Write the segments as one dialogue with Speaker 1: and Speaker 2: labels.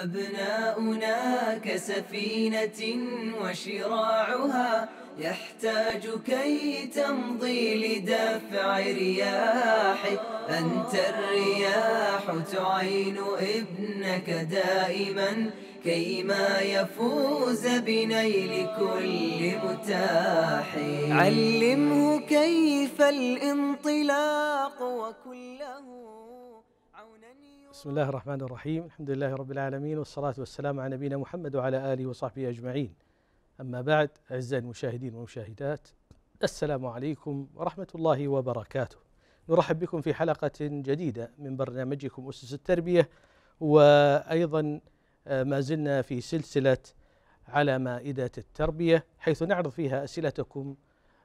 Speaker 1: أبناؤنا كسفينة وشراعها يحتاج كي تمضي لدفع رياح أنت الرياح تعين ابنك دائما كيما يفوز بنيل كل متاح
Speaker 2: علمه كيف الانطلاق
Speaker 1: وكله
Speaker 2: بسم الله الرحمن الرحيم الحمد لله رب العالمين والصلاة والسلام على نبينا محمد وعلى آله وصحبه أجمعين أما بعد أعزائي المشاهدين والمشاهدات السلام عليكم ورحمة الله وبركاته نرحب بكم في حلقة جديدة من برنامجكم أسس التربية وأيضا آه، ما زلنا في سلسلة على مائدة التربية حيث نعرض فيها أسئلتكم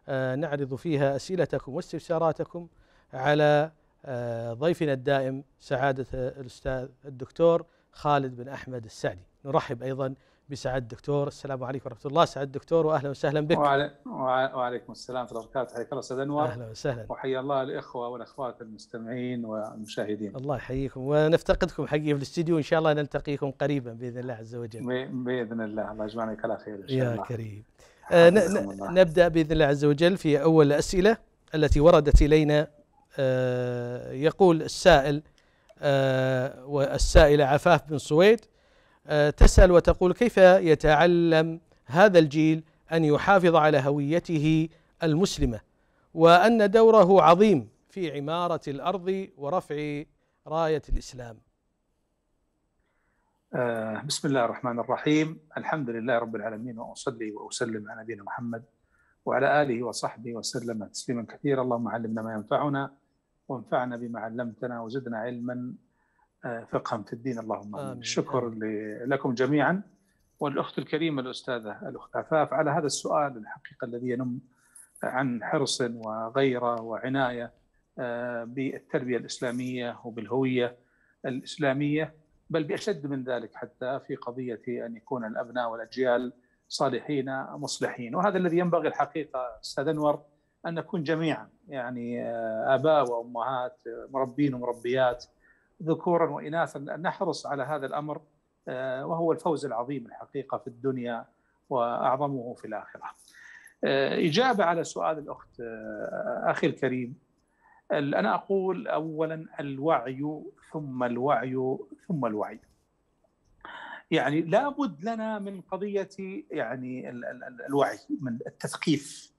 Speaker 2: آه، نعرض فيها أسئلتكم واستفساراتكم على آه، ضيفنا الدائم سعادة الأستاذ الدكتور خالد بن أحمد السعدي نرحب أيضا بسعادة الدكتور السلام عليكم ورحمة الله سعادة الدكتور وأهلا وسهلا بك وعلي...
Speaker 3: وعليكم السلام ورحمة الله وبركاته حياك الله أستاذ أنور أهلا وسهلا وحيا الله الإخوة والأخوات المستمعين والمشاهدين
Speaker 2: الله يحييكم ونفتقدكم حقيقة في الاستديو إن شاء الله نلتقيكم قريبا بإذن الله عز وجل
Speaker 3: بإذن الله الله يجمعنا على خير إن شاء يا الله يا كريم
Speaker 2: آه نبدأ بإذن الله عز وجل في أول الأسئلة التي وردت إلينا آه، يقول السائل آه، والسائلة عفاف بن سويد آه، تسأل وتقول كيف يتعلم هذا الجيل أن يحافظ على هويته المسلمة وأن دوره عظيم في عمارة الأرض ورفع راية الإسلام
Speaker 3: بسم الله الرحمن الرحيم الحمد لله رب العالمين وأصلي وأسلم على نبينا محمد وعلى آله وصحبه وسلم تسليما كثيرا اللهم علمنا ما ينفعنا وانفعنا بما علمتنا وزدنا علما آه، فقها في الدين اللهم امين شكر لكم جميعا والاخت الكريمه الاستاذه الاخت عفاف على هذا السؤال الحقيقه الذي ينم عن حرص وغيره وعنايه آه، بالتربيه الاسلاميه وبالهويه الاسلاميه بل باشد من ذلك حتى في قضيه ان يكون الابناء والاجيال صالحين مصلحين وهذا الذي ينبغي الحقيقه استاذ انور ان نكون جميعا يعني آه، اباء وامهات آه، مربين ومربيات ذكورا واناثا ان نحرص على هذا الامر آه، وهو الفوز العظيم الحقيقه في الدنيا واعظمه في الاخره. اجابه على سؤال الاخت اخي الكريم انا اقول اولا الوعي ثم الوعي ثم الوعي. يعني لابد لنا من قضيه يعني الوعي من التثقيف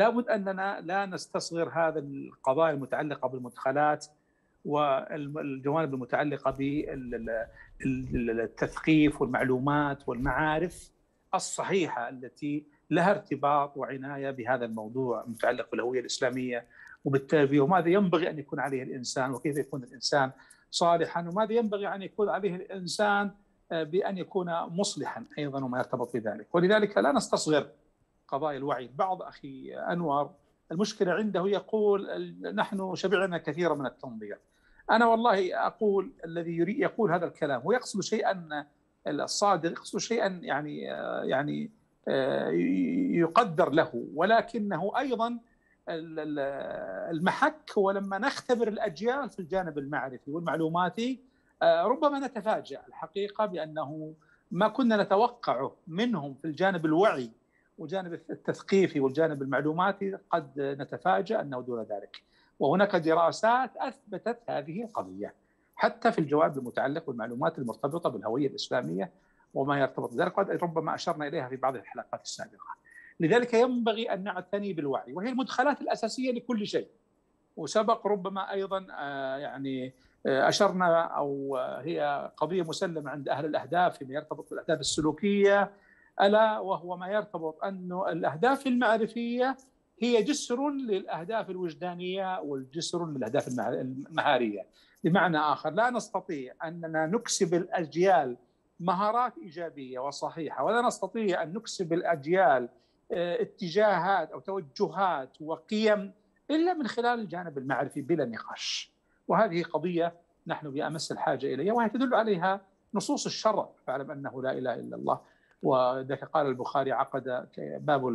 Speaker 3: لابد اننا لا نستصغر هذا القضايا المتعلقه بالمدخلات والجوانب المتعلقه بالتثقيف والمعلومات والمعارف الصحيحه التي لها ارتباط وعنايه بهذا الموضوع المتعلق بالهويه الاسلاميه وبالتربيه وماذا ينبغي ان يكون عليه الانسان وكيف يكون الانسان صالحا وماذا ينبغي ان يكون عليه الانسان آه، بان يكون مصلحا ايضا وما يرتبط بذلك ولذلك لا نستصغر قضايا الوعي البعض أخي أنور المشكلة عنده يقول نحن شبعنا كثيرا من التنظير أنا والله أقول الذي يريد يقول هذا الكلام ويقصد شيئا الصادق يقصد شيئا يعني يعني يقدر له ولكنه أيضا المحك هو لما نختبر الأجيال في الجانب المعرفي والمعلوماتي ربما نتفاجأ الحقيقة بأنه ما كنا نتوقعه منهم في الجانب الوعي والجانب التثقيفي والجانب المعلوماتي قد نتفاجأ أنه دون ذلك وهناك دراسات أثبتت هذه القضية حتى في الجواب المتعلق بالمعلومات المرتبطة بالهوية الإسلامية وما يرتبط بذلك قد ربما أشرنا إليها في بعض الحلقات السابقة لذلك ينبغي أن نعتني بالوعي وهي المدخلات الأساسية لكل شيء وسبق ربما أيضا آه، يعني آه، أشرنا أو آه، هي قضية مسلمة عند أهل الأهداف فيما يرتبط بالأهداف السلوكية الا وهو ما يرتبط انه الاهداف المعرفيه هي جسر للاهداف الوجدانيه والجسر للاهداف المهاريه بمعنى اخر لا نستطيع اننا نكسب الاجيال مهارات ايجابيه وصحيحه ولا نستطيع ان نكسب الاجيال آه، اتجاهات او توجهات وقيم الا من خلال الجانب المعرفي بلا نقاش وهذه قضيه نحن بامس الحاجه اليها وهي تدل عليها نصوص الشرع فاعلم انه لا اله الا الله وذلك قال البخاري عقد باب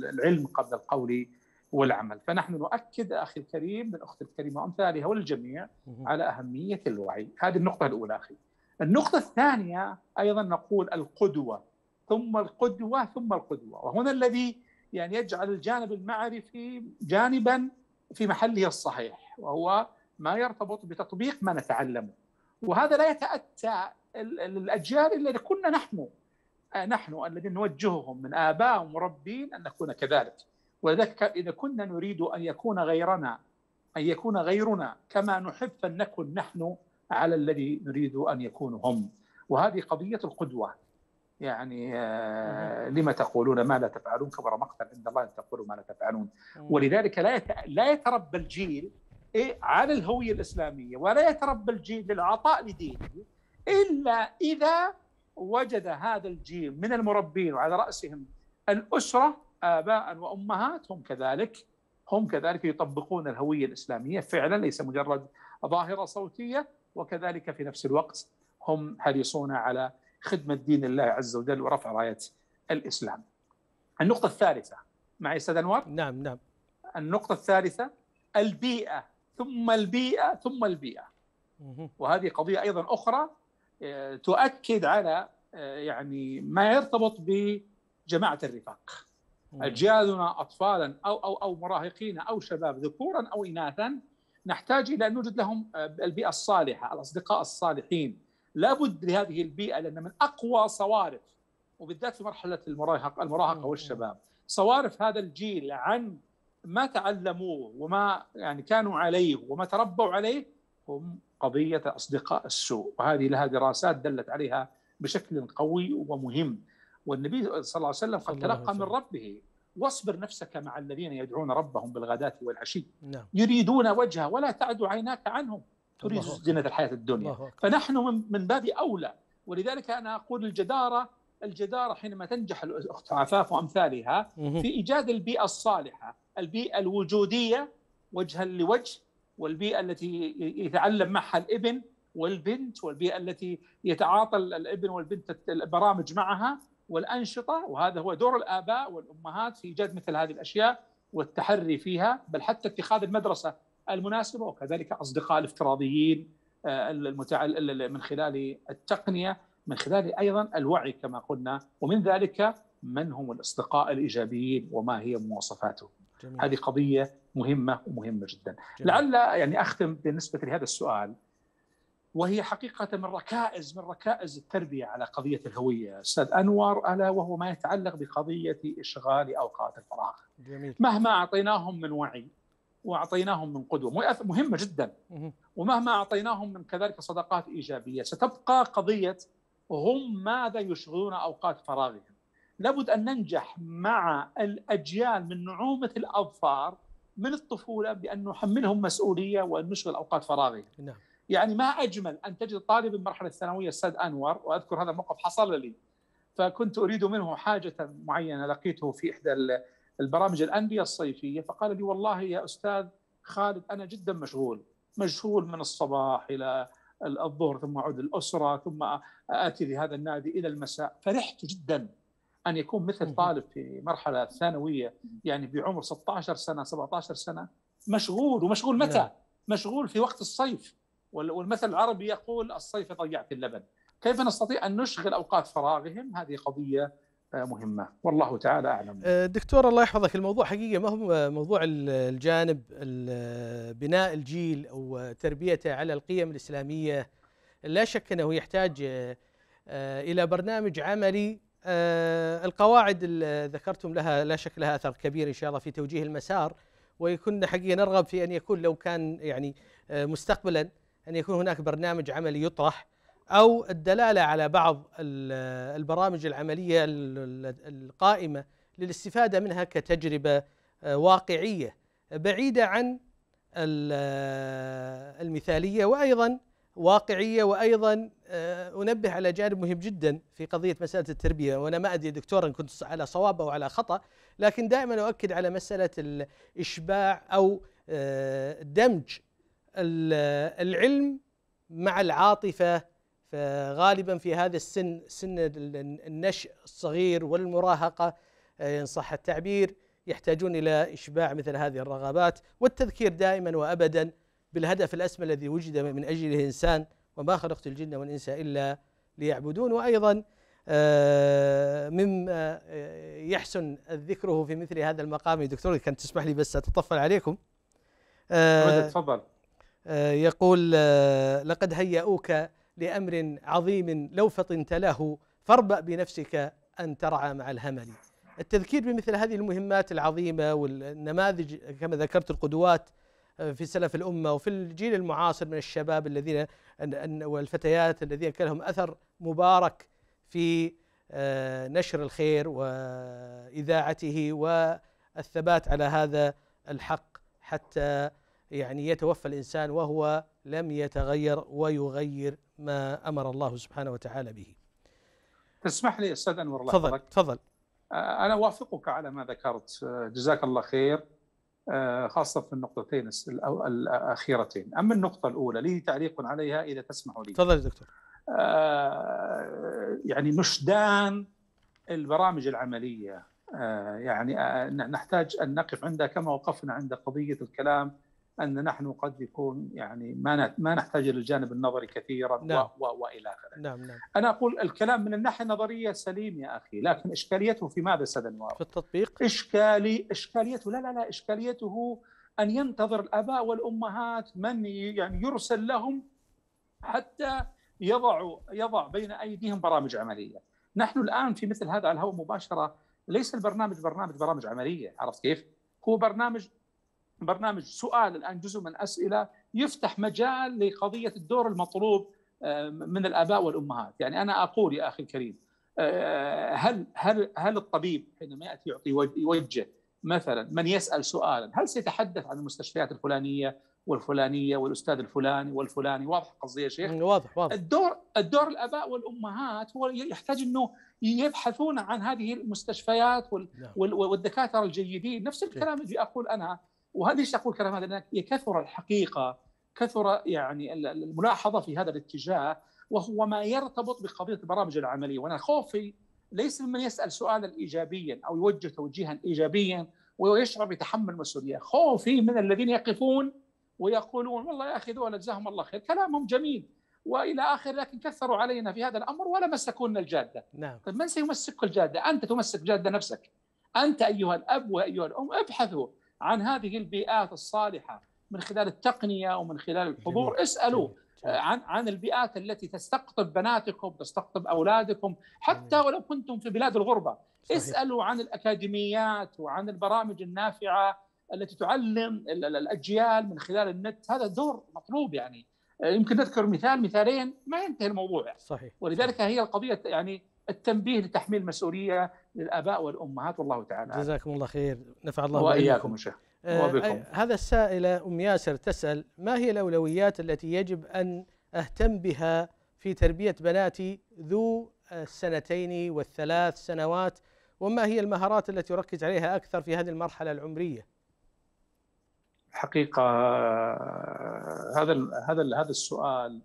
Speaker 3: العلم قبل القول والعمل فنحن نؤكد أخي الكريم الأخت الكريمة وأمثالها والجميع على أهمية الوعي هذه النقطة الأولى أخي النقطة الثانية أيضا نقول القدوة ثم القدوة ثم القدوة وهنا الذي يعني يجعل الجانب المعرفي جانبا في محله الصحيح وهو ما يرتبط بتطبيق ما نتعلمه وهذا لا يتأتى الأجيال التي كنا نحن آه، نحن الذين نوجههم من آباء ومربين أن نكون كذلك ولذلك إذا كنا نريد أن يكون غيرنا أن يكون غيرنا كما نحب فلنكن نحن على الذي نريد أن يكونوا هم وهذه قضية القدوة يعني آه، لما تقولون ما لا تفعلون كبر مقتا عند الله ان تقولوا ما لا تفعلون ولذلك لا لا يتربى الجيل إيه، على الهويه الاسلاميه ولا يتربى الجيل للعطاء لدينه الا اذا وجد هذا الجيل من المربين وعلى رأسهم الأسرة آباء وأمهات هم كذلك هم كذلك يطبقون الهوية الإسلامية فعلا ليس مجرد ظاهرة صوتية وكذلك في نفس الوقت هم حريصون على خدمة دين الله عز وجل ورفع راية الإسلام النقطة الثالثة معي أستاذ أنور؟ نعم نعم النقطة الثالثة البيئة ثم البيئة ثم البيئة وهذه قضية أيضا أخرى آه، تؤكد على آه، يعني ما يرتبط بجماعه الرفاق اجيالنا اطفالا او او او مراهقين او شباب ذكورا او اناثا نحتاج الى ان نوجد لهم آه، البيئه الصالحه، الاصدقاء الصالحين، لابد لهذه البيئه لان من اقوى صوارف وبالذات في مرحله المراهق المراهقه والشباب، صوارف هذا الجيل عن ما تعلموه وما يعني كانوا عليه وما تربوا عليه هم قضية أصدقاء السوء وهذه لها دراسات دلت عليها بشكل قوي ومهم والنبي صلى الله عليه وسلم قد تلقى من ربه واصبر نفسك مع الذين يدعون ربهم بالغداة والعشي نعم. يريدون وجهه ولا تعد عيناك عنهم
Speaker 2: تريد زينة
Speaker 3: الحياة الدنيا فنحن من باب أولى ولذلك أنا أقول الجدارة الجدارة حينما تنجح الأخت عفاف وأمثالها في إيجاد البيئة الصالحة البيئة الوجودية وجها لوجه والبيئه التي يتعلم معها الابن والبنت والبيئه التي يتعاطى الابن والبنت البرامج معها والانشطه وهذا هو دور الاباء والامهات في ايجاد مثل هذه الاشياء والتحري فيها بل حتى اتخاذ المدرسه المناسبه وكذلك اصدقاء الافتراضيين آه، من خلال التقنيه من خلال ايضا الوعي كما قلنا ومن ذلك من هم الاصدقاء الايجابيين وما هي مواصفاتهم. جميل. هذه قضيه مهمه ومهمه جدا جميل. لعل يعني اختم بالنسبه لهذا السؤال وهي حقيقة من ركائز من ركائز التربية على قضية الهوية أستاذ أنور ألا وهو ما يتعلق بقضية إشغال أوقات الفراغ
Speaker 2: جميل. مهما
Speaker 3: أعطيناهم من وعي وأعطيناهم من قدوة مهمة جدا ومهما أعطيناهم من كذلك صدقات إيجابية ستبقى قضية هم ماذا يشغلون أوقات فراغهم لابد أن ننجح مع الأجيال من نعومة الأظفار من الطفوله بان نحملهم مسؤوليه وان نشغل اوقات فراغهم. نعم. يعني ما اجمل ان تجد طالب المرحله الثانويه السيد انور واذكر هذا الموقف حصل لي فكنت اريد منه حاجه معينه لقيته في احدى البرامج الانديه الصيفيه فقال لي والله يا استاذ خالد انا جدا مشغول مشغول من الصباح الى الظهر ثم اعود الاسره ثم اتي لهذا النادي الى المساء فرحت جدا ان يكون مثل طالب في مرحله ثانويه يعني بعمر 16 سنه 17 سنه مشغول ومشغول نعم. متى؟ مشغول في وقت الصيف والمثل العربي يقول الصيف ضيعت اللبن كيف نستطيع ان نشغل اوقات فراغهم هذه قضيه آه، مهمه والله تعالى اعلم
Speaker 2: آه، دكتور الله يحفظك الموضوع حقيقه ما هو موضوع الجانب بناء الجيل او تربيته على القيم الاسلاميه لا شك انه يحتاج آه، الى برنامج عملي آه، القواعد اللي ذكرتم لها لا شك لها اثر كبير ان شاء الله في توجيه المسار وكنا حقيقه نرغب في ان يكون لو كان يعني آه، مستقبلا ان يكون هناك برنامج عملي يطرح او الدلاله على بعض آه، البرامج العمليه القائمه للاستفاده منها كتجربه واقعيه بعيده عن المثاليه وايضا واقعيه وايضا آه، انبه على جانب مهم جدا في قضيه مساله التربيه وانا ما ادري دكتور ان كنت على صواب او على خطا لكن دائما اؤكد على مساله الاشباع او آه، دمج آه، العلم مع العاطفه فغالبا في هذا السن سن النشء الصغير والمراهقه ان صح التعبير يحتاجون الى اشباع مثل هذه الرغبات والتذكير دائما وابدا بالهدف الأسمى الذي وجد من أجله الإنسان وما خلقت الجن والإنس إلا ليعبدون وأيضا آه، مما آه، يحسن ذكره في مثل هذا المقام دكتور كان تسمح لي بس أتطفل عليكم آه، تفضل يقول لقد هيأوك لأمر عظيم لو فطنت له فاربأ بنفسك أن ترعى مع الهمل التذكير بمثل هذه المهمات العظيمة والنماذج كما ذكرت القدوات في سلف الأمة وفي الجيل المعاصر من الشباب الذين والفتيات الذين كان لهم أثر مبارك في آه، نشر الخير وإذاعته والثبات على هذا الحق حتى يعني يتوفى الإنسان وهو لم يتغير ويغير ما أمر الله سبحانه وتعالى به تسمح لي أستاذ أنور الله تفضل تفضل آه،
Speaker 3: أنا أوافقك على ما ذكرت آه، جزاك الله خير آه، خاصة في النقطتين الأخيرتين أما النقطة الأولى لي تعليق عليها إذا تسمح لي تفضل دكتور آه، يعني نشدان البرامج العملية آه، يعني نحتاج أن نقف عندها كما وقفنا عند قضية الكلام ان نحن قد يكون يعني ما ما نحتاج الى الجانب النظري كثيرا نعم.
Speaker 2: و و والى اخره. نعم نعم.
Speaker 3: انا اقول الكلام من الناحيه النظريه سليم يا اخي، لكن اشكاليته في ماذا استاذ انوار؟ في التطبيق؟ اشكالي اشكاليته لا لا لا اشكاليته ان ينتظر الاباء والامهات من يعني يرسل لهم حتى يضعوا يضع بين ايديهم برامج عمليه. نحن الان في مثل هذا الهواء مباشره ليس البرنامج برنامج برامج عمليه، عرفت كيف؟ هو برنامج برنامج سؤال الان جزء من اسئله يفتح مجال لقضيه الدور المطلوب آه، من الاباء والامهات، يعني انا اقول يا اخي الكريم آه، هل هل هل الطبيب حينما ياتي يعطي يوجه مثلا من يسال سؤالا هل سيتحدث عن المستشفيات الفلانيه والفلانيه والاستاذ الفلاني والفلاني واضح قصدي يا شيخ؟ واضح واضح الدور الدور الاباء والامهات هو يحتاج انه يبحثون عن هذه المستشفيات نعم. والدكاتره الجيدين نفس الكلام اللي إيه. اقول انا وهذا ليش اقول كلام هذا؟ لان كثر الحقيقه كثر يعني الملاحظه في هذا الاتجاه وهو ما يرتبط بقضيه البرامج العمليه وانا خوفي ليس ممن يسال سؤالا ايجابيا او يوجه توجيها ايجابيا ويشعر بتحمل المسؤوليه، خوفي من الذين يقفون ويقولون والله يا اخي ذولا جزاهم الله خير، كلامهم جميل والى اخره لكن كثروا علينا في هذا الامر ولا مسكونا الجاده. نعم. طيب من سيمسك الجاده؟ انت تمسك جاده نفسك. انت ايها الاب وايها الام ابحثوا عن هذه البيئات الصالحه من خلال التقنيه ومن خلال الحضور جميل. اسالوا جميل. آه، عن عن البيئات التي تستقطب بناتكم تستقطب اولادكم حتى ولو كنتم في بلاد الغربه صحيح. اسالوا عن الاكاديميات وعن البرامج النافعه التي تعلم الاجيال من خلال النت هذا دور مطلوب يعني آه، يمكن نذكر مثال مثالين ما ينتهي الموضوع صحيح ولذلك هي القضيه يعني التنبيه لتحميل مسؤوليه للاباء والامهات والله تعالى جزاكم
Speaker 2: الله خير نفع الله واياكم ان آه، آه، هذا السائله ام ياسر تسال ما هي الاولويات التي يجب ان اهتم بها في تربيه بناتي ذو السنتين والثلاث سنوات وما هي المهارات التي يركز عليها اكثر في هذه المرحله العمريه؟
Speaker 3: حقيقه آه، هذا هذا هذا السؤال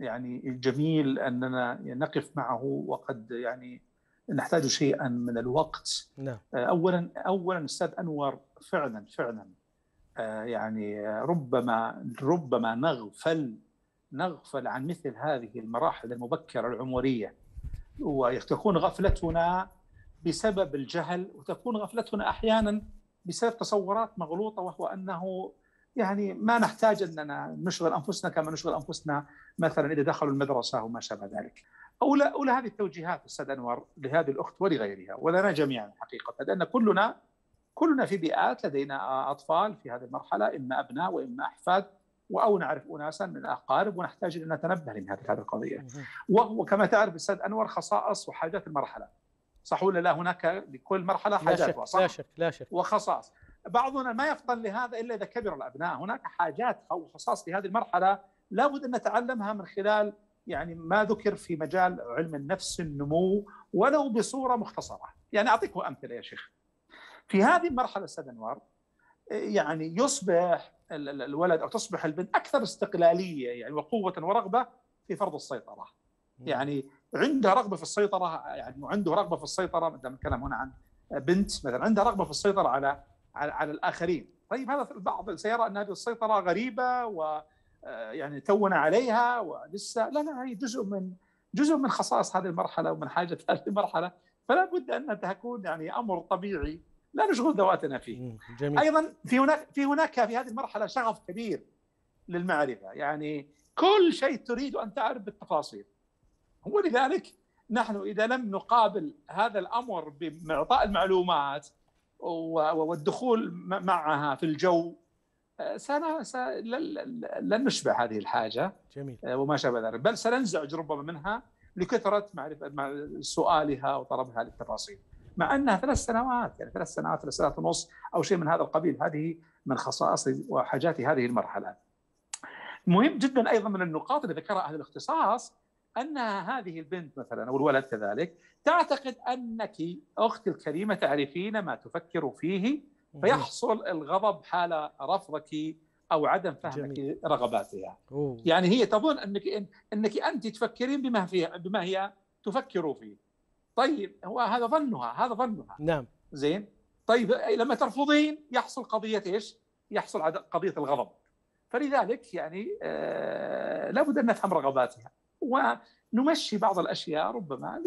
Speaker 3: يعني جميل اننا نقف معه وقد يعني
Speaker 2: نحتاج شيئا
Speaker 3: من الوقت نعم. آه، اولا اولا استاذ انور فعلا فعلا آه، يعني ربما ربما نغفل نغفل عن مثل هذه المراحل المبكره العمريه وتكون غفلتنا بسبب الجهل وتكون غفلتنا احيانا بسبب تصورات مغلوطه وهو انه يعني ما نحتاج اننا نشغل انفسنا كما نشغل انفسنا مثلا اذا دخلوا المدرسه وما شابه ذلك. اولى اولى هذه التوجيهات استاذ انور لهذه الاخت ولغيرها ولنا جميعا حقيقه لان كلنا كلنا في بيئات لدينا اطفال في هذه المرحله اما ابناء واما احفاد او نعرف اناسا من الاقارب ونحتاج ان نتنبه لمثل هذه القضيه وهو كما تعرف استاذ انور خصائص وحاجات المرحله صح ولا لا هناك لكل مرحله حاجاتها صح لا شك لا شك وخصائص بعضنا ما يفطن لهذا الا اذا كبر الابناء هناك حاجات او خصائص لهذه المرحله لابد ان نتعلمها من خلال يعني ما ذكر في مجال علم النفس النمو ولو بصوره مختصره، يعني اعطيكم امثله يا شيخ. في هذه المرحله استاذ انوار يعني يصبح الولد او تصبح البنت اكثر استقلاليه يعني وقوه ورغبه في فرض السيطره. يعني عنده رغبه في السيطره يعني عنده رغبه في السيطره مثلا نتكلم هنا عن بنت مثلا عندها رغبه في السيطره على على, على الاخرين. طيب هذا البعض سيرى ان هذه السيطره غريبه و آه، يعني تونا عليها ولسه لا لا هي جزء من جزء من خصائص هذه المرحله ومن حاجه هذه المرحله فلا بد ان تكون يعني امر طبيعي لا نشغل ذواتنا فيه جميل. ايضا في هناك في هناك في هذه المرحله شغف كبير للمعرفه يعني كل شيء تريد ان تعرف بالتفاصيل ولذلك نحن اذا لم نقابل هذا الامر باعطاء المعلومات والدخول معها في الجو سنة لن نشبع هذه الحاجة جميل. آه، وما شابه ذلك بل سننزعج ربما منها لكثرة معرفة سؤالها وطلبها للتفاصيل مع أنها ثلاث سنوات يعني ثلاث سنوات ثلاث سنوات ونص أو شيء من هذا القبيل هذه من خصائص وحاجات هذه المرحلة مهم جدا أيضا من النقاط اللي ذكرها أهل الاختصاص أنها هذه البنت مثلا أو الولد كذلك تعتقد أنك أختي الكريمة تعرفين ما تفكر فيه فيحصل الغضب حال رفضك او عدم فهمك رغباتها أوه. يعني هي تظن انك انك انت تفكرين بما فيها بما هي تفكر فيه طيب هو هذا ظنها هذا ظنها نعم زين طيب إيه، لما ترفضين يحصل قضيه ايش؟ يحصل قضيه الغضب فلذلك يعني آه لابد ان نفهم رغباتها ونمشي بعض الاشياء ربما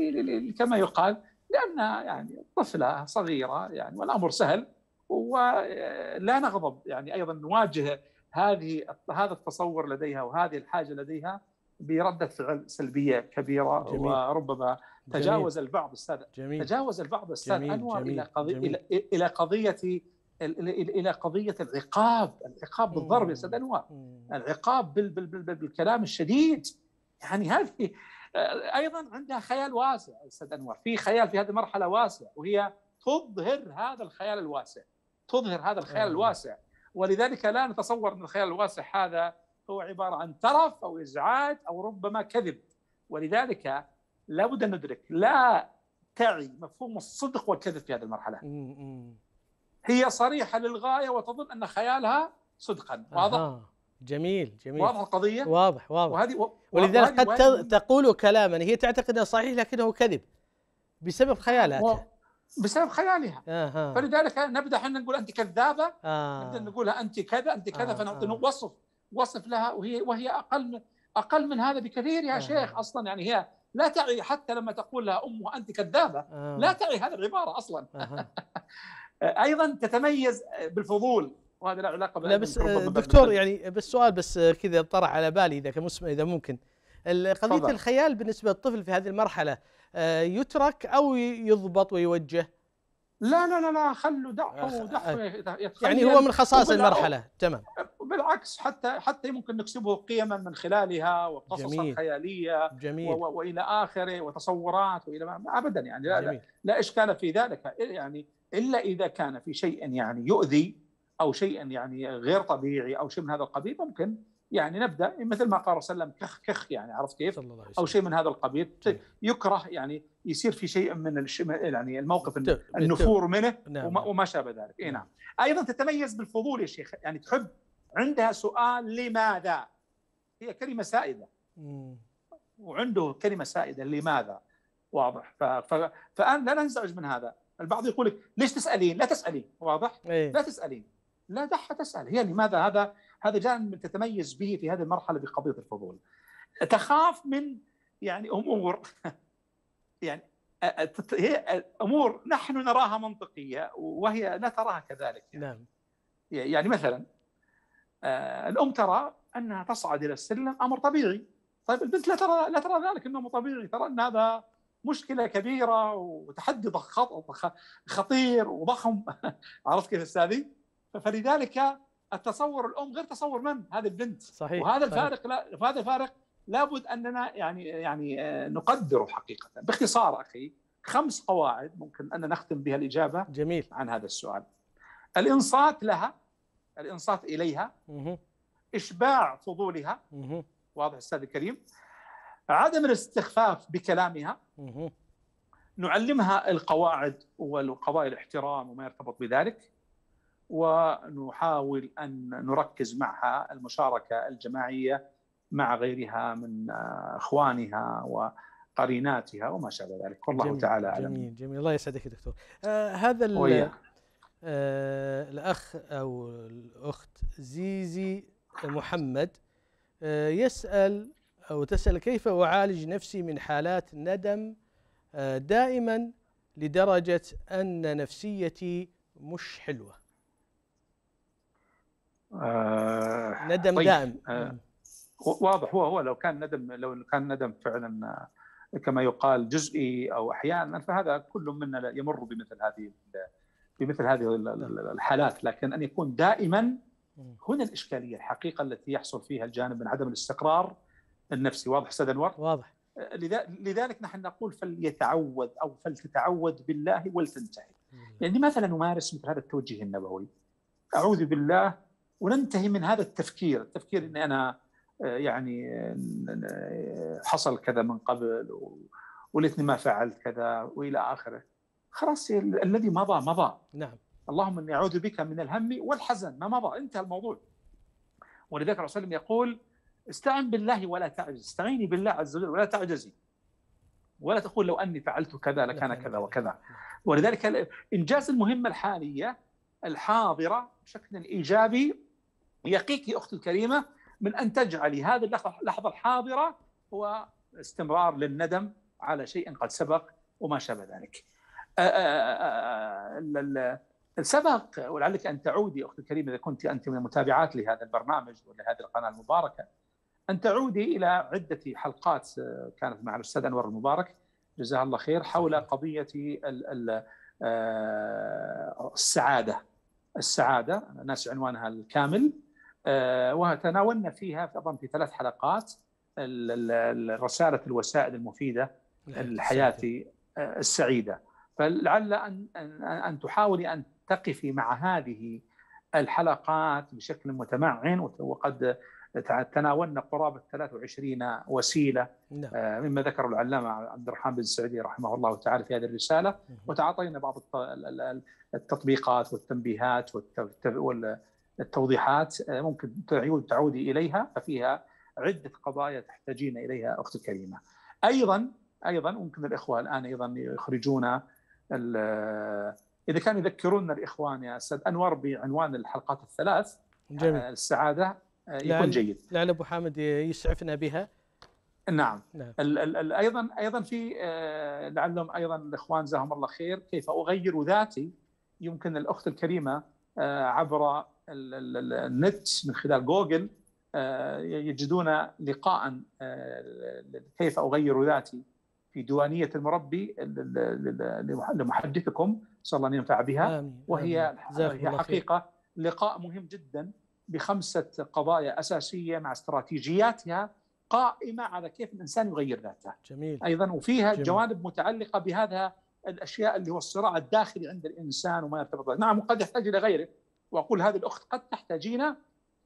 Speaker 3: كما يقال لانها يعني طفله صغيره يعني والامر سهل ولا آه، نغضب يعني ايضا نواجه هذه هذا التصور لديها وهذه الحاجه لديها برده فعل سلبيه كبيره جميل. وربما تجاوز جميل. البعض استاذ جميل. تجاوز البعض استاذ جميل. انور جميل. الى قضيه الى قضيه الى قضيه العقاب العقاب بالضرب يا استاذ انور العقاب بال بال بال بالكلام الشديد يعني هذه آه، ايضا عندها خيال واسع استاذ انور في خيال في هذه المرحله واسع وهي تظهر هذا الخيال الواسع تظهر هذا الخيال آه. الواسع ولذلك لا نتصور ان الخيال الواسع هذا هو عباره عن ترف او ازعاج او ربما كذب ولذلك لابد ان ندرك لا تعي مفهوم الصدق والكذب في هذه المرحله هي صريحه للغايه وتظن ان خيالها صدقا واضح آه.
Speaker 2: جميل جميل واضح القضيه واضح واضح وهذه و... ولذلك قد وهذه... تقول كلاما هي تعتقد انه صحيح لكنه كذب بسبب خيالاتها و... بسبب خيالها آه،, آه.
Speaker 3: فلذلك نبدا احنا نقول انت كذابه آه. نبدا نقولها انت كذا انت كذا آه. فنعطي آه. وصف وصف لها وهي وهي اقل اقل من هذا بكثير يا آه. شيخ اصلا يعني هي لا تعي حتى لما تقول لها امها انت كذابه آه. لا تعي هذه العباره اصلا آه.
Speaker 2: ايضا تتميز بالفضول وهذا له علاقه لا بس آه، دكتور يعني بس سؤال بس كذا طرح على بالي اذا اذا ممكن قضيه الخيال بالنسبه للطفل في هذه المرحله آه، يترك او يضبط ويوجه لا لا لا لا
Speaker 3: خلوا دعوه آه، دعوه آه، يعني هو من خصائص المرحله تمام بالعكس حتى حتى يمكن نكسبه قيما من خلالها وقصصا خياليه جميل والى اخره وتصورات والى ما ابدا يعني لا, لا لا اشكال في ذلك يعني الا اذا كان في شيء يعني يؤذي او شيء يعني غير طبيعي او شيء من هذا القبيل ممكن يعني نبدا مثل ما قال صلى الله عليه وسلم كخ كخ يعني عرفت كيف؟ صلى الله عليه وسلم. او شيء من هذا القبيل إيه. يكره يعني يصير في شيء من يعني الموقف النفور منه نعم. وما, شابه ذلك، اي نعم. نعم. ايضا تتميز بالفضول يا شيخ يعني تحب عندها سؤال لماذا؟ هي كلمه سائده. وعنده كلمه سائده لماذا؟ واضح فانا لا ننزعج من هذا، البعض يقول لك ليش تسالين؟ لا تسالين، واضح؟ إيه. لا تسالين. لا دحى تسال هي لماذا هذا هذا جانب تتميز به في هذه المرحله بقضيه الفضول تخاف من يعني امور يعني هي امور نحن نراها منطقيه وهي لا تراها كذلك يعني نعم يعني مثلا الام ترى انها تصعد الى السلم امر طبيعي طيب البنت لا ترى لا ترى ذلك انه طبيعي ترى ان هذا مشكله كبيره وتحدي خطير وضخم عرفت كيف استاذي؟ فلذلك التصور الام غير تصور من هذه البنت
Speaker 2: صحيح وهذا الفارق
Speaker 3: لا وهذا الفارق لابد اننا يعني يعني آه، نقدره حقيقه باختصار اخي خمس قواعد ممكن ان نختم بها الاجابه جميل عن هذا السؤال الانصات لها الانصات اليها مه. اشباع فضولها مه. واضح استاذ الكريم عدم الاستخفاف بكلامها مه. نعلمها القواعد والقضايا الاحترام وما يرتبط بذلك ونحاول ان نركز معها المشاركه الجماعيه مع غيرها من اخوانها و قريناتها وما شابه ذلك والله جميل تعالى اعلم جميل
Speaker 2: جميل الله يسعدك يا دكتور آه هذا آه الاخ او الاخت زيزي محمد آه يسال او تسال كيف اعالج نفسي من حالات الندم آه دائما لدرجه ان نفسيتي مش حلوه آه، ندم طيب. دائم
Speaker 3: آه واضح هو هو لو كان ندم لو كان ندم فعلا آه، كما يقال جزئي او احيانا فهذا كل منا يمر بمثل هذه بمثل هذه نعم. الحالات لكن ان يكون دائما هنا الاشكاليه الحقيقه التي يحصل فيها الجانب من عدم الاستقرار النفسي واضح استاذ انور؟ واضح آه، لذلك نحن نقول فليتعود او فلتتعود بالله ولتنتهي يعني مثلا نمارس مثل هذا التوجيه النبوي؟ اعوذ بالله وننتهي من هذا التفكير التفكير اني انا آه، يعني آه، آه، حصل كذا من قبل وليتني ما فعلت كذا والى اخره خلاص الذي مضى مضى نعم اللهم اني اعوذ بك من الهم والحزن ما مضى انتهى الموضوع ولذلك الرسول صلى الله عليه وسلم يقول استعن بالله ولا تعجز استعيني بالله عز وجل ولا تعجزي ولا تقول لو اني فعلت كذا لكان كذا وكذا نعم. ولذلك انجاز المهمه الحاليه الحاضره بشكل ايجابي يقيك يا أختي الكريمة من أن تجعلي هذه اللحظة الحاضرة هو استمرار للندم على شيء قد سبق وما شابه ذلك آه، آه، آه، السبق ولعلك أن تعودي أختي الكريمة إذا كنت أنت من المتابعات لهذا البرنامج ولهذه القناة المباركة أن تعودي إلى عدة حلقات كانت مع الأستاذ أنور المبارك جزاه الله خير حول قضية السعادة السعادة ناس عنوانها الكامل آه، وتناولنا فيها طبعا في ثلاث حلقات رسالة الوسائل المفيدة للحياة آه، السعيدة فلعل أن, أن تحاولي أن تقفي مع هذه الحلقات بشكل متمعن وقد تناولنا قرابة 23 وسيلة نعم. آه، مما ذكره العلامة عبد الرحمن بن سعدي رحمه الله تعالى في هذه الرسالة وتعاطينا بعض التطبيقات والتنبيهات التوضيحات آه، ممكن تعود تعودي اليها ففيها عده قضايا تحتاجين اليها اختي الكريمه. ايضا ايضا ممكن الاخوه الان ايضا يخرجون اذا كان يذكرون الاخوان يا استاذ انور بعنوان الحلقات الثلاث جميل. آه، السعاده آه، يكون جيد. لعل ابو حامد يسعفنا بها. نعم, نعم. الـ الـ الـ ايضا ايضا في لعلهم ايضا الاخوان جزاهم الله خير كيف اغير ذاتي يمكن الاخت الكريمه عبر النت من خلال جوجل آه، يجدون لقاء آه، كيف اغير ذاتي في ديوانيه المربي لمحدثكم نسال الله ان ينفع بها آمين. وهي هي حقيقه لقاء مهم جدا بخمسه قضايا اساسيه مع استراتيجياتها قائمه على كيف الانسان يغير ذاته. جميل ايضا وفيها جميل. جوانب متعلقه بهذا الاشياء اللي هو الصراع الداخلي عند الانسان وما يرتبط نعم قد يحتاج الى غيره واقول هذه الاخت قد تحتاجين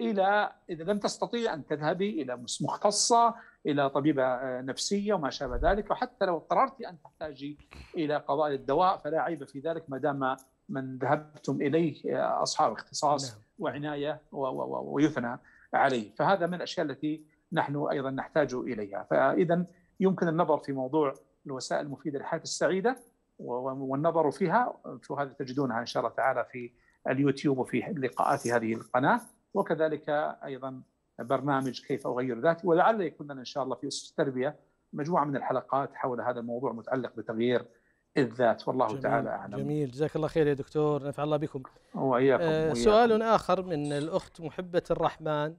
Speaker 3: الى اذا لم تستطيع ان تذهبي الى مختصه الى طبيبه آه، نفسيه وما شابه ذلك وحتى لو اضطررت ان تحتاجي الى قضاء الدواء فلا عيب في ذلك ما دام من ذهبتم اليه آه، اصحاب اختصاص نعم. وعنايه ويثنى عليه فهذا من الاشياء التي نحن ايضا نحتاج اليها فاذا يمكن النظر في موضوع الوسائل المفيده للحياه السعيده والنظر فيها شو هذا تجدونها ان شاء الله تعالى في اليوتيوب وفي لقاءات هذه القناه وكذلك ايضا برنامج كيف اغير ذاتي ولعل يكون لنا ان شاء الله في اسس التربيه مجموعه من الحلقات حول هذا الموضوع متعلق بتغيير الذات والله جميل تعالى اعلم. جميل
Speaker 2: جزاك الله خير يا دكتور نفع الله بكم. واياكم. آه سؤال اخر من الاخت محبه الرحمن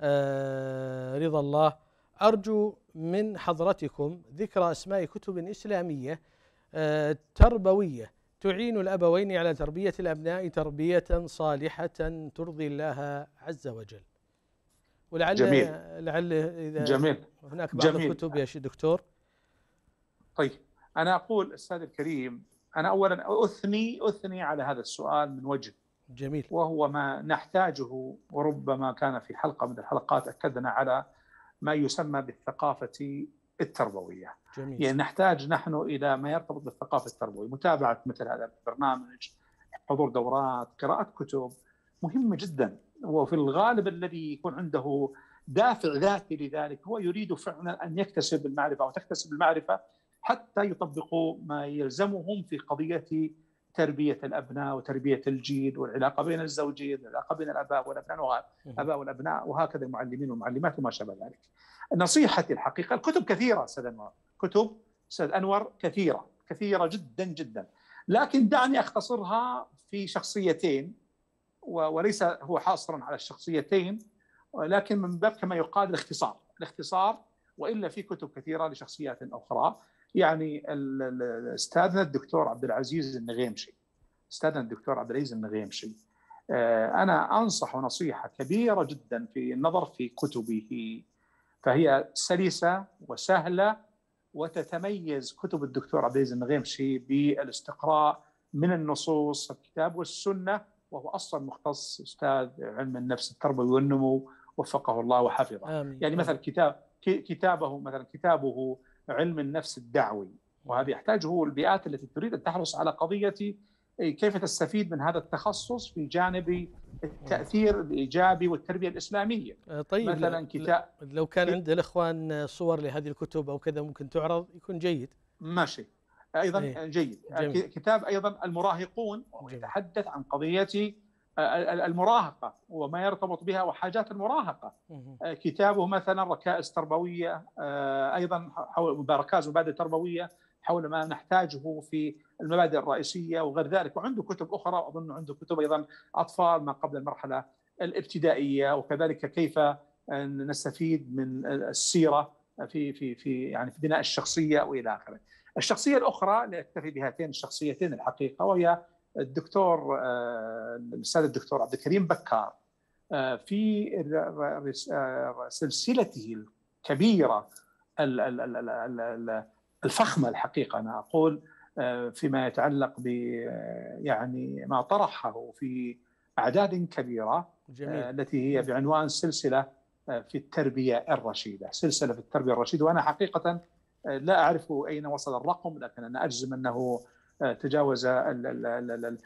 Speaker 2: آه رضا الله ارجو من حضرتكم ذكر اسماء كتب اسلاميه آه تربويه تعين الابوين على تربيه الابناء تربيه صالحه ترضي الله عز وجل ولعل جميل لعل اذا جميل هناك بعض جميل. الكتب يا دكتور
Speaker 3: طيب انا اقول استاذ الكريم انا اولا اثني اثني على هذا السؤال من وجه جميل وهو ما نحتاجه وربما كان في حلقه من الحلقات اكدنا على ما يسمى بالثقافه التربوية جميل. يعني نحتاج نحن إلى ما يرتبط بالثقافة التربوية متابعة مثل هذا البرنامج حضور دورات قراءة كتب مهمة جدا وفي الغالب الذي يكون عنده دافع ذاتي لذلك هو يريد فعلا أن يكتسب المعرفة أو تكتسب المعرفة حتى يطبقوا ما يلزمهم في قضية تربية الأبناء وتربية الجيل والعلاقة بين الزوجين والعلاقة بين الآباء والأبناء وغير الآباء والأبناء وهكذا المعلمين والمعلمات وما شابه ذلك نصيحتي الحقيقه الكتب كثيره استاذ انور كتب استاذ انور كثيره كثيره جدا جدا لكن دعني اختصرها في شخصيتين وليس هو حاصرا على الشخصيتين ولكن من باب كما يقال الاختصار الاختصار والا في كتب كثيره لشخصيات اخرى يعني استاذنا الدكتور عبد العزيز النغيمشي استاذنا الدكتور عبد العزيز النغيمشي آه، انا انصح نصيحه كبيره جدا في النظر في كتبه فهي سلسه وسهله وتتميز كتب الدكتور عبد العزيز النغيمشي بالاستقراء من النصوص الكتاب والسنه وهو اصلا مختص استاذ علم النفس التربوي والنمو وفقه الله وحفظه آمين. يعني مثلا كتاب كتابه مثلا كتابه علم النفس الدعوي وهذا يحتاجه البيئات التي تريد ان تحرص على قضيه إيه، كيف تستفيد من هذا
Speaker 2: التخصص في جانب التاثير
Speaker 3: الايجابي والتربيه الاسلاميه آه، طيب مثلا كتاب
Speaker 2: لو كان إيه؟ عند الاخوان صور لهذه الكتب او كذا ممكن تعرض يكون جيد ماشي ايضا أيه. جيد آه، جميل. كتاب ايضا المراهقون يتحدث عن
Speaker 3: قضيه آه، المراهقه وما يرتبط بها وحاجات المراهقه مم. كتابه مثلا ركائز تربويه ايضا حول ركائز مبادئ تربويه حول ما نحتاجه في المبادئ الرئيسيه وغير ذلك وعنده كتب اخرى واظن عنده كتب ايضا اطفال ما قبل المرحله الابتدائيه وكذلك كيف نستفيد من السيره في في في يعني في بناء الشخصيه والى اخره. الشخصيه الاخرى نكتفي بهاتين الشخصيتين الحقيقه وهي الدكتور الاستاذ الدكتور عبد الكريم بكار في سلسلته الكبيره الفخمه الحقيقه انا اقول آه، فيما يتعلق ب آه، يعني ما طرحه في اعداد كبيره جميل. آه، التي هي بعنوان سلسله في التربيه الرشيده، سلسله في التربيه الرشيده وانا حقيقه لا اعرف اين وصل الرقم لكن انا اجزم انه تجاوز ال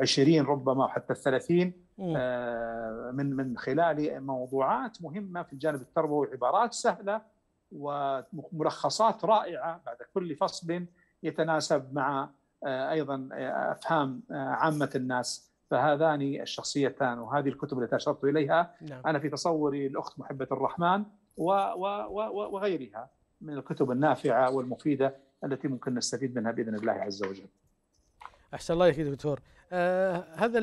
Speaker 3: 20 ربما حتى ال 30 من من خلال موضوعات مهمه في الجانب التربوي عبارات سهله وملخصات رائعه بعد كل فصل يتناسب مع آه، ايضا آه، افهام آه، عامه الناس فهذان الشخصيتان وهذه الكتب التي اشرت اليها نعم. انا في تصوري الاخت محبه الرحمن و و و وغيرها من الكتب النافعه والمفيده التي ممكن نستفيد منها باذن الله عز وجل.
Speaker 2: احسن الله يا دكتور. آه هذا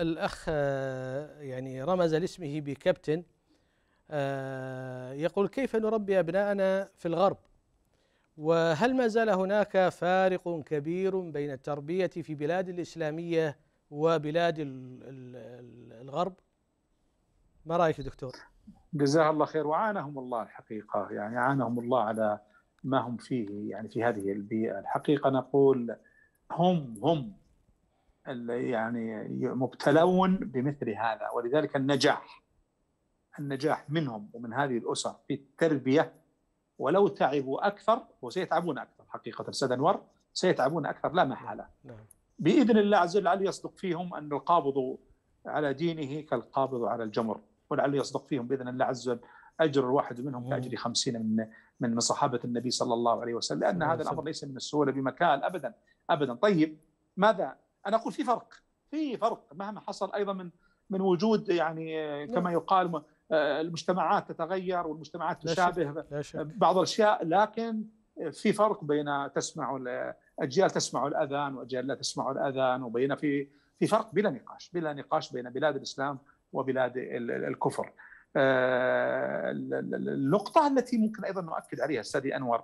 Speaker 2: الاخ آه يعني رمز لاسمه بكابتن آه، يقول كيف نربي أبناءنا في الغرب وهل ما زال هناك فارق كبير بين التربية في بلاد الإسلامية وبلاد الغرب ما رأيك دكتور جزاه
Speaker 3: الله خير وعانهم الله الحقيقة يعني عانهم الله على ما هم فيه يعني في هذه البيئة الحقيقة نقول هم هم يعني مبتلون بمثل هذا ولذلك النجاح النجاح منهم ومن هذه الاسر في التربيه ولو تعبوا اكثر وسيتعبون اكثر حقيقه استاذ انور سيتعبون اكثر لا محاله. نعم. باذن الله عز وجل لعل يصدق فيهم ان القابض على دينه كالقابض على الجمر ولعل يصدق فيهم باذن الله عز وجل اجر الواحد منهم كاجر خمسين من من صحابه النبي صلى الله عليه وسلم لان هذا الامر ليس من السهوله بمكان ابدا ابدا طيب ماذا؟ انا اقول في فرق في فرق مهما حصل ايضا من من وجود يعني كما نعم. يقال آه، المجتمعات تتغير والمجتمعات تشابه آه، بعض الاشياء لكن في فرق بين تسمع اجيال تسمع الاذان واجيال لا تسمع الاذان وبين في في فرق بلا نقاش بلا نقاش بين بلاد الاسلام وبلاد الكفر آه، النقطة التي ممكن أيضا نؤكد عليها أستاذي أنور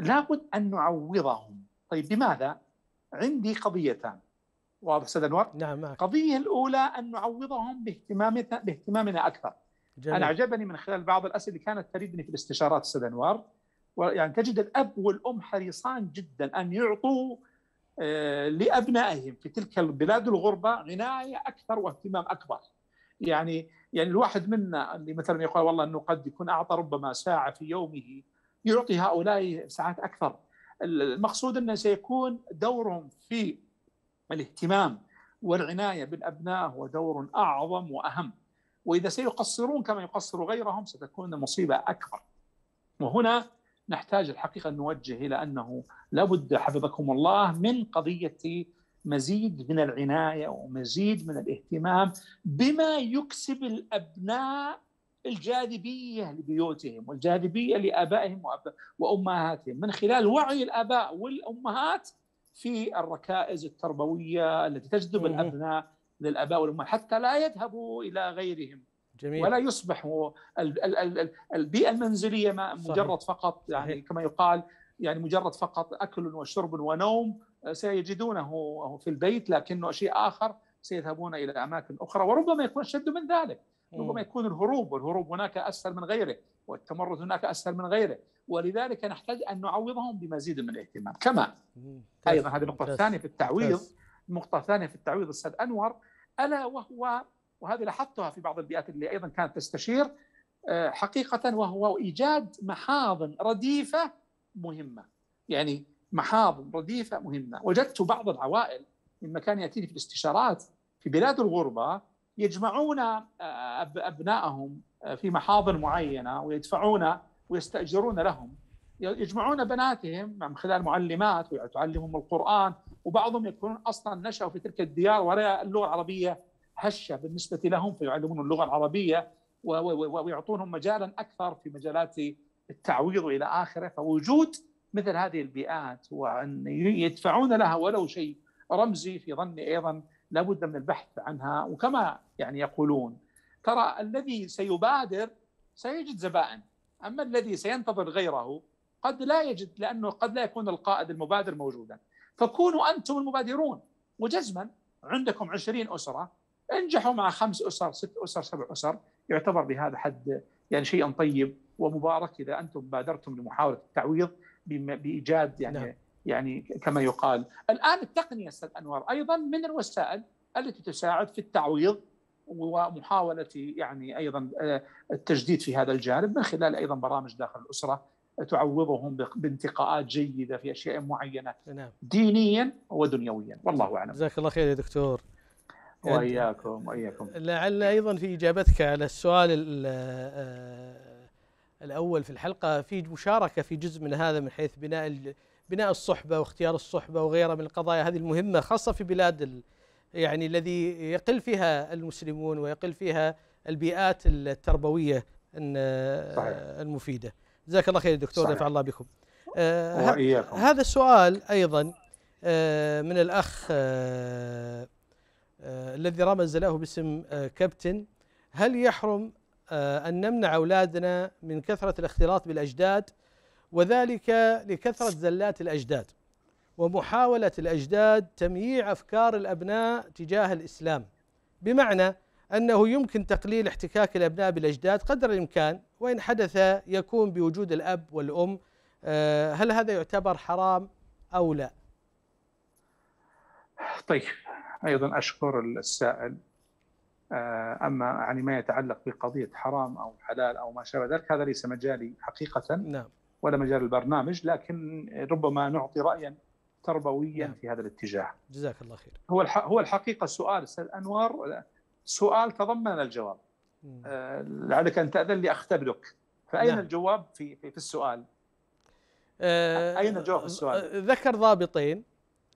Speaker 3: لابد أن نعوضهم طيب بماذا؟ عندي قضيتان واضح أستاذ أنور؟ نعم القضية الأولى أن نعوضهم باهتمامنا باهتمامنا أكثر جميل. انا عجبني من خلال بعض الاسئله اللي كانت تريدني في الاستشارات استاذ انوار يعني تجد الاب والام حريصان جدا ان يعطوا آه، لابنائهم في تلك البلاد الغربه عنايه اكثر واهتمام اكبر. يعني يعني الواحد منا اللي مثلا يقول والله انه قد يكون اعطى ربما ساعه في يومه يعطي هؤلاء ساعات اكثر. المقصود انه سيكون دورهم في الاهتمام والعنايه بالابناء هو دور اعظم واهم. واذا سيقصرون كما يقصر غيرهم ستكون مصيبه اكبر. وهنا نحتاج الحقيقه ان نوجه الى انه لابد حفظكم الله من قضيه مزيد من العنايه ومزيد من الاهتمام بما يكسب الابناء الجاذبيه لبيوتهم والجاذبيه لابائهم وامهاتهم من خلال وعي الاباء والامهات في الركائز التربويه التي تجذب الابناء للاباء والامهات حتى لا يذهبوا الى غيرهم جميل. ولا يصبح البيئه المنزليه ما مجرد صحيح. فقط يعني صحيح. كما يقال يعني مجرد فقط اكل وشرب ونوم سيجدونه في البيت لكنه شيء اخر سيذهبون الى اماكن اخرى وربما يكون اشد من ذلك إيه. ربما يكون الهروب والهروب هناك اسهل من غيره والتمرد هناك اسهل من غيره ولذلك نحتاج ان نعوضهم بمزيد من الاهتمام كما ايضا هذه النقطه الثانيه في التعويض نقطه ثانيه في التعويض أستاذ انور الا وهو وهذه لاحظتها في بعض البيئات اللي ايضا كانت تستشير آه، حقيقه وهو ايجاد محاضن رديفه مهمه يعني محاضن رديفه مهمه وجدت بعض العوائل مما كان ياتيني في الاستشارات في بلاد الغربه يجمعون آه، ابنائهم آه، في محاضن معينه ويدفعون ويستاجرون لهم يجمعون بناتهم من خلال معلمات ويعلمهم القران وبعضهم يكونون اصلا نشأوا في تلك الديار وراء اللغه العربيه هشه بالنسبه لهم فيعلمون اللغه العربيه ويعطونهم مجالا اكثر في مجالات التعويض والى اخره فوجود مثل هذه البيئات وان يدفعون لها ولو شيء رمزي في ظني ايضا لابد من البحث عنها وكما يعني يقولون ترى الذي سيبادر سيجد زبائن اما الذي سينتظر غيره قد لا يجد لانه قد لا يكون القائد المبادر موجودا فكونوا أنتم المبادرون وجزما عندكم عشرين أسرة انجحوا مع خمس أسر ست أسر سبع أسر يعتبر بهذا حد يعني شيء طيب ومبارك إذا أنتم بادرتم لمحاولة التعويض بإيجاد يعني نعم. يعني كما يقال الآن التقنية أستاذ أنور أيضا من الوسائل التي تساعد في التعويض ومحاولة يعني أيضا آه، التجديد في هذا الجانب من خلال أيضا برامج داخل الأسرة تعوضهم بانتقاءات جيده في
Speaker 2: اشياء معينه نعم. دينيا ودنيويا والله اعلم جزاك الله خير يا دكتور
Speaker 3: واياكم
Speaker 2: واياكم لعل ايضا في اجابتك على السؤال آه، آه، الاول في الحلقه في مشاركه في جزء من هذا من حيث بناء بناء الصحبه واختيار الصحبه وغيرها من القضايا هذه المهمه خاصه في بلاد يعني الذي يقل فيها المسلمون ويقل فيها البيئات التربويه آه، صحيح. المفيده. جزاك الله خير دكتور نفع الله بكم آه هذا السؤال أيضا آه من الأخ آه آه الذي رمز له باسم آه كابتن هل يحرم آه أن نمنع أولادنا من كثرة الاختلاط بالأجداد وذلك لكثرة زلات الأجداد ومحاولة الأجداد تمييع أفكار الأبناء تجاه الإسلام بمعنى أنه يمكن تقليل احتكاك الأبناء بالأجداد قدر الإمكان وإن حدث يكون بوجود الأب والأم آه، هل هذا يعتبر حرام أو لا
Speaker 3: طيب أيضا أشكر السائل آه، أما يعني ما يتعلق بقضية حرام أو حلال أو ما شابه ذلك هذا ليس مجالي حقيقة نعم ولا مجال البرنامج لكن ربما نعطي رأيا تربويا نعم. في هذا الاتجاه
Speaker 2: جزاك الله خير
Speaker 3: هو هو الحقيقة سؤال أستاذ أنور سؤال تضمن الجواب آه، لعلك ان تاذن لي
Speaker 2: اختبرك فاين نعم.
Speaker 3: الجواب في في, في السؤال؟ أه اين الجواب في السؤال؟
Speaker 2: آه، ذكر ضابطين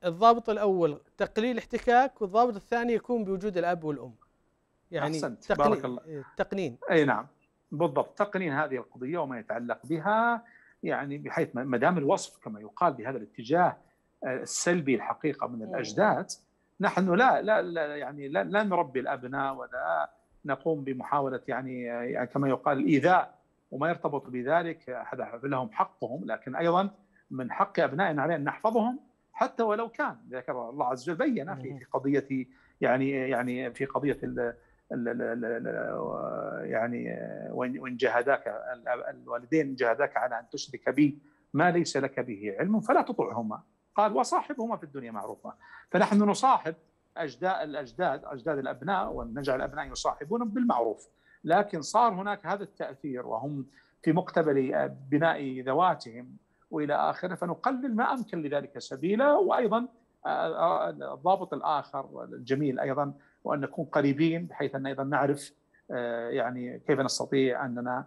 Speaker 2: الضابط الاول تقليل الاحتكاك والضابط الثاني يكون بوجود الاب والام. يعني احسنت تقنين بارك الله إيه، تقنين اي نعم بالضبط
Speaker 3: تقنين هذه القضيه وما يتعلق بها يعني بحيث ما دام الوصف كما يقال بهذا الاتجاه آه، السلبي الحقيقه من الاجداد نحن لا لا, لا يعني لا, لا نربي الابناء ولا نقوم بمحاوله يعني, يعني كما يقال الايذاء وما يرتبط بذلك هذا لهم حقهم لكن ايضا من حق ابنائنا علينا ان نحفظهم حتى ولو كان ذكر الله عز وجل بين في قضيه يعني يعني في قضيه الـ يعني وان جاهداك الوالدين جاهداك على ان تشرك بي ما ليس لك به علم فلا تطعهما قال وصاحبهما في الدنيا معروفه فنحن نصاحب اجداء الاجداد اجداد الابناء ونجعل الابناء يصاحبونهم بالمعروف لكن صار هناك هذا التاثير وهم في مقتبل آه، بناء ذواتهم والى اخره فنقلل ما امكن لذلك سبيلا وايضا آه، آه، الضابط الاخر الجميل ايضا وان نكون قريبين بحيث ان ايضا نعرف يعني كيف نستطيع اننا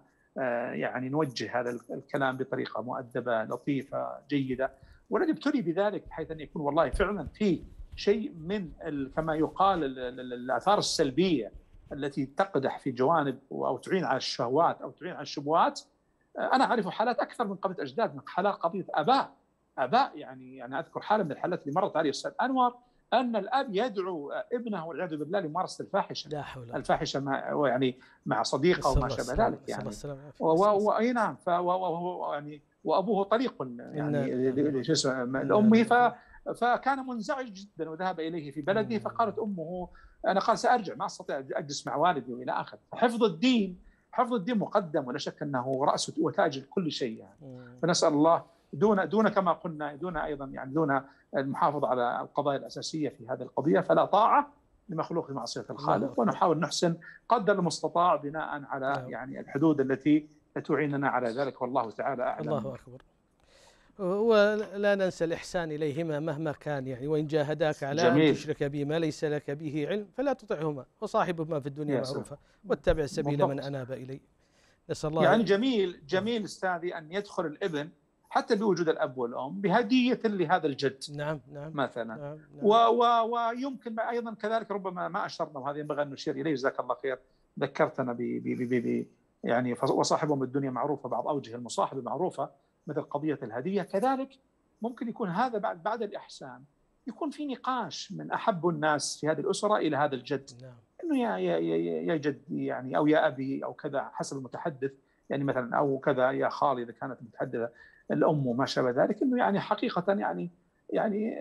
Speaker 3: يعني نوجه هذا الكلام بطريقه مؤدبه لطيفه جيده والذي ابتلي بذلك بحيث ان يكون والله فعلا في شيء من كما يقال الاثار السلبيه التي تقدح في جوانب او تعين على الشهوات او تعين على الشبهات آه، انا اعرف حالات اكثر من قضيه اجداد من حالات قضيه اباء اباء يعني انا يعني اذكر حاله من الحالات اللي مرت علي الاستاذ انور ان الاب يدعو آه، ابنه والعياذ بالله لممارسه الفاحشه لا حول الفاحشه مع يعني مع صديقه وما شابه ذلك يعني واي نعم يعني، وابوه طريق يعني شو اسمه لامه فكان منزعج جدا وذهب اليه في بلده فقالت امه انا قال سارجع ما استطيع اجلس مع والدي والى اخره حفظ الدين حفظ الدين مقدم ولا شك انه راس وتاج كل شيء يعني فنسال الله دون دون كما قلنا دون ايضا يعني دون المحافظه على القضايا الاساسيه في هذه القضيه فلا طاعه لمخلوق في معصيه الخالق ونحاول نحسن قدر المستطاع بناء على نعم. يعني الحدود التي تعيننا على ذلك والله تعالى اعلم الله اكبر
Speaker 2: ولا ننسى الإحسان إليهما مهما كان يعني وإن جاهداك على جميل. أن تشرك بما ليس لك به علم فلا تطعهما وصاحبهما في الدنيا معروفا واتبع سبيل بالضبط. من أناب إلي نسأل
Speaker 3: الله يعني جميل جميل أستاذي أن يدخل الابن حتى بوجود الاب والام بهديه لهذا الجد نعم نعم مثلا نعم نعم و و ويمكن ايضا كذلك ربما ما اشرنا وهذا ينبغي ان نشير اليه جزاك الله خير ذكرتنا ب ب ب ب يعني وصاحبهم الدنيا معروفه بعض اوجه المصاحبه معروفه مثل قضيه الهديه كذلك ممكن يكون هذا بعد بعد الاحسان يكون في نقاش من احب الناس في هذه الاسره الى هذا الجد نعم. انه يا يا يا جد يعني او يا ابي او كذا حسب المتحدث يعني مثلا او كذا يا خالي اذا كانت متحدثه الام وما شابه ذلك انه يعني حقيقه يعني يعني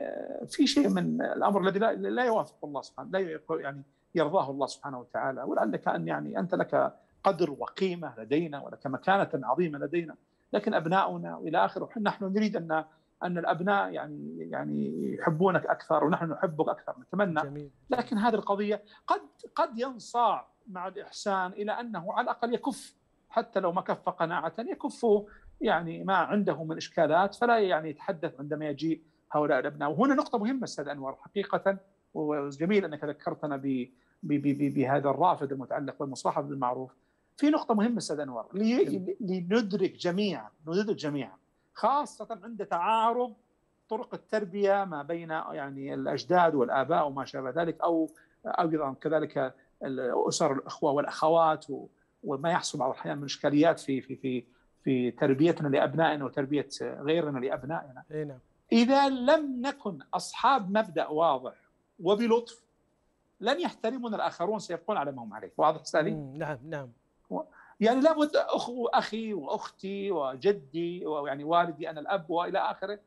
Speaker 3: في شيء من الامر الذي لا, لا يوافق الله سبحانه لا يعني يرضاه الله سبحانه وتعالى ولعلك ان يعني انت لك قدر وقيمه لدينا ولك مكانه عظيمه لدينا لكن ابناؤنا والى اخره نحن نريد ان ان الابناء يعني يعني يحبونك اكثر ونحن نحبك اكثر نتمنى جميل. لكن هذه القضيه قد قد ينصاع مع الاحسان الى انه على الاقل يكف حتى لو ما كف قناعه يكف يعني ما عنده من اشكالات فلا يعني يتحدث عندما يجيء هؤلاء الابناء وهنا نقطه مهمه استاذ انور حقيقه وجميل انك ذكرتنا ب بهذا الرافد المتعلق بالمصاحف بالمعروف في نقطه مهمه استاذ انور نعم. لندرك جميعا ندرك جميعا خاصه عند تعارض طرق التربيه ما بين يعني الاجداد والاباء وما شابه ذلك او ايضا كذلك الأسر الاخوه والاخوات وما يحصل بعض الاحيان من اشكاليات في في في في تربيتنا لابنائنا وتربيه غيرنا لابنائنا. اي نعم. اذا لم نكن اصحاب مبدا واضح وبلطف لن يحترمنا الاخرون سيبقون على ما هم عليه، واضح استاذي؟ نعم نعم يعني لابد اخو اخي واختي وجدي ويعني والدي انا الاب والى اخره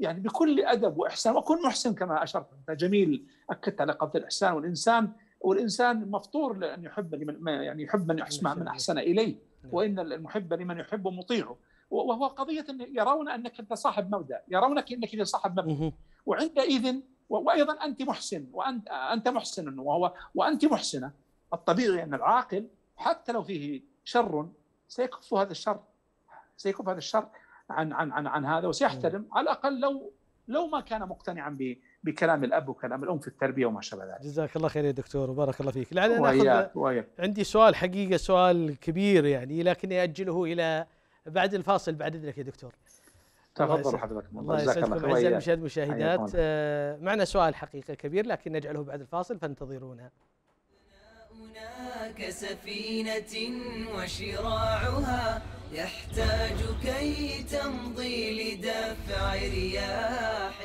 Speaker 3: يعني بكل ادب واحسان واكون محسن كما اشرت انت جميل اكدت على قضيه الاحسان والانسان والانسان مفطور لان يحب لمن يعني يحب من يحسن من احسن اليه نعم. وان المحب لمن يحب مطيعه وهو قضيه أن يرون انك انت صاحب مبدا يرونك انك انت صاحب مبدا وعندئذ وايضا انت محسن وانت انت محسن وهو وانت محسنه الطبيعي ان العاقل حتى لو فيه شر سيكف هذا الشر سيكف هذا الشر عن عن عن, عن هذا وسيحترم على الاقل لو
Speaker 2: لو ما كان مقتنعا بكلام الاب وكلام الام في التربيه وما شابه ذلك. جزاك الله خير يا دكتور وبارك الله فيك. لعلنا وإياك عندي سؤال حقيقه سؤال كبير يعني لكني اجله الى بعد الفاصل بعد اذنك يا دكتور. تفضل حضرتك الله يسعدكم اعزائي المشاهد والمشاهدات آه، معنا سؤال حقيقه كبير لكن نجعله بعد الفاصل فانتظرونا.
Speaker 1: هناك سفينة وشراعها يحتاج كي تمضي لدفع رياح